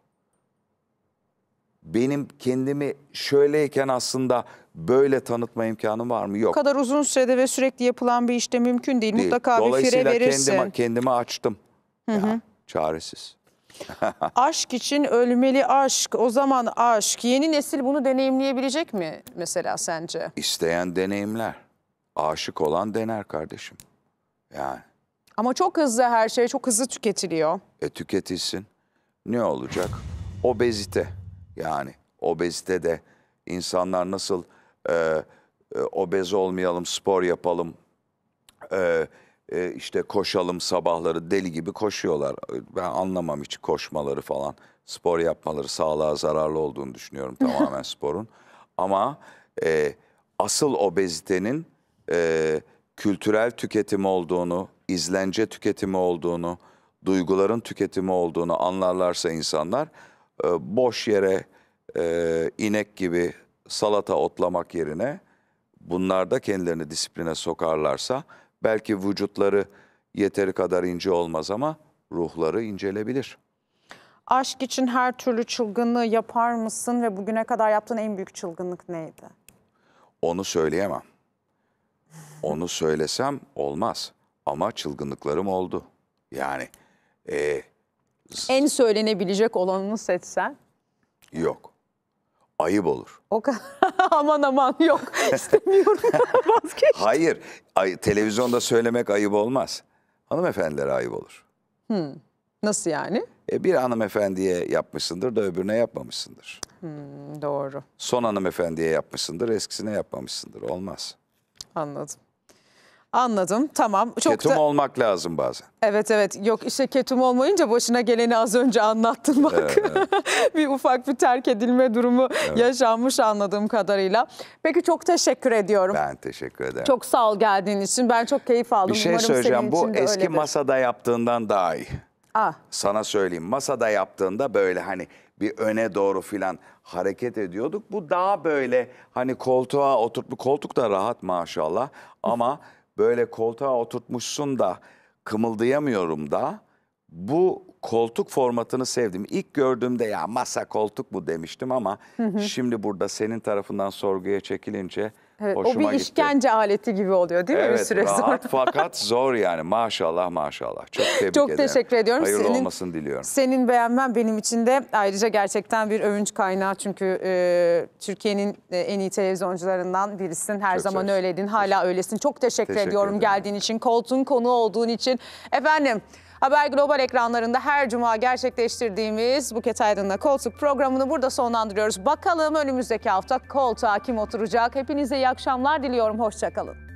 benim kendimi şöyleyken aslında böyle tanıtma imkanım var mı? Yok. Bu kadar uzun sürede ve sürekli yapılan bir işte mümkün değil. değil. Mutlaka bir fire verirsin. Kendime, kendime açtım. Hı hı. Ya, çaresiz. aşk için ölmeli aşk. O zaman aşk. Yeni nesil bunu deneyimleyebilecek mi mesela sence? İsteyen deneyimler. Aşık olan dener kardeşim. Yani. Ama çok hızlı her şey, çok hızlı tüketiliyor. E tüketilsin. Ne olacak? Obezite. Yani obezite de insanlar nasıl e, e, obez olmayalım, spor yapalım, e, e, işte koşalım sabahları deli gibi koşuyorlar. Ben anlamam hiç koşmaları falan. Spor yapmaları sağlığa zararlı olduğunu düşünüyorum tamamen sporun. Ama e, asıl obezitenin e, kültürel tüketim olduğunu, izlence tüketimi olduğunu, duyguların tüketimi olduğunu anlarlarsa insanlar e, boş yere e, inek gibi salata otlamak yerine bunlar da kendilerini disipline sokarlarsa belki vücutları yeteri kadar ince olmaz ama ruhları incelebilir. Aşk için her türlü çılgınlığı yapar mısın ve bugüne kadar yaptığın en büyük çılgınlık neydi? Onu söyleyemem. Onu söylesem olmaz ama çılgınlıklarım oldu. Yani e, en söylenebilecek olanını seçsen? Yok. Ayıp olur. O kadar. aman aman yok istemiyorum vazgeçtim. Hayır ay, televizyonda söylemek ayıp olmaz. Hanımefendilere ayıp olur. Hmm. Nasıl yani? E, bir hanımefendiye yapmışsındır da öbürüne yapmamışsındır. Hmm, doğru. Son hanımefendiye yapmışsındır eskisine yapmamışsındır olmaz. Anladım. Anladım. Tamam. Çok ketum da... olmak lazım bazen. Evet evet. Yok işte ketum olmayınca başına geleni az önce anlattım bak. Evet, bir ufak bir terk edilme durumu evet. yaşanmış anladığım kadarıyla. Peki çok teşekkür ediyorum. Ben teşekkür ederim. Çok sağ ol geldiğin için. Ben çok keyif aldım. Bir şey Umarım söyleyeceğim. Bu eski öyledir. masada yaptığından daha iyi. Aa. Sana söyleyeyim. Masada yaptığında böyle hani bir öne doğru filan hareket ediyorduk. Bu daha böyle hani koltuğa oturtma koltuk da rahat maşallah ama böyle koltuğa oturtmuşsun da kımıldayamıyorum da bu koltuk formatını sevdim. İlk gördüğümde ya masa koltuk bu demiştim ama şimdi burada senin tarafından sorguya çekilince Evet, o bir işkence aleti gibi oluyor değil mi evet, bir süre rahat, sonra? fakat zor yani maşallah maşallah. Çok tebrik Çok ederim. teşekkür ediyorum. Hayırlı senin, olmasını diliyorum. Senin beğenmen benim için de ayrıca gerçekten bir övünç kaynağı. Çünkü e, Türkiye'nin e, en iyi televizyoncularından birisin. Her Çok zaman söylesin. öyleydin hala öylesin. Çok teşekkür, teşekkür ediyorum ederim. geldiğin için, koltuğun konu olduğun için. Efendim... Haber Global ekranlarında her cuma gerçekleştirdiğimiz Buket Aydın'la Koltuk programını burada sonlandırıyoruz. Bakalım önümüzdeki hafta koltuğa kim oturacak? Hepinize iyi akşamlar diliyorum. Hoşçakalın.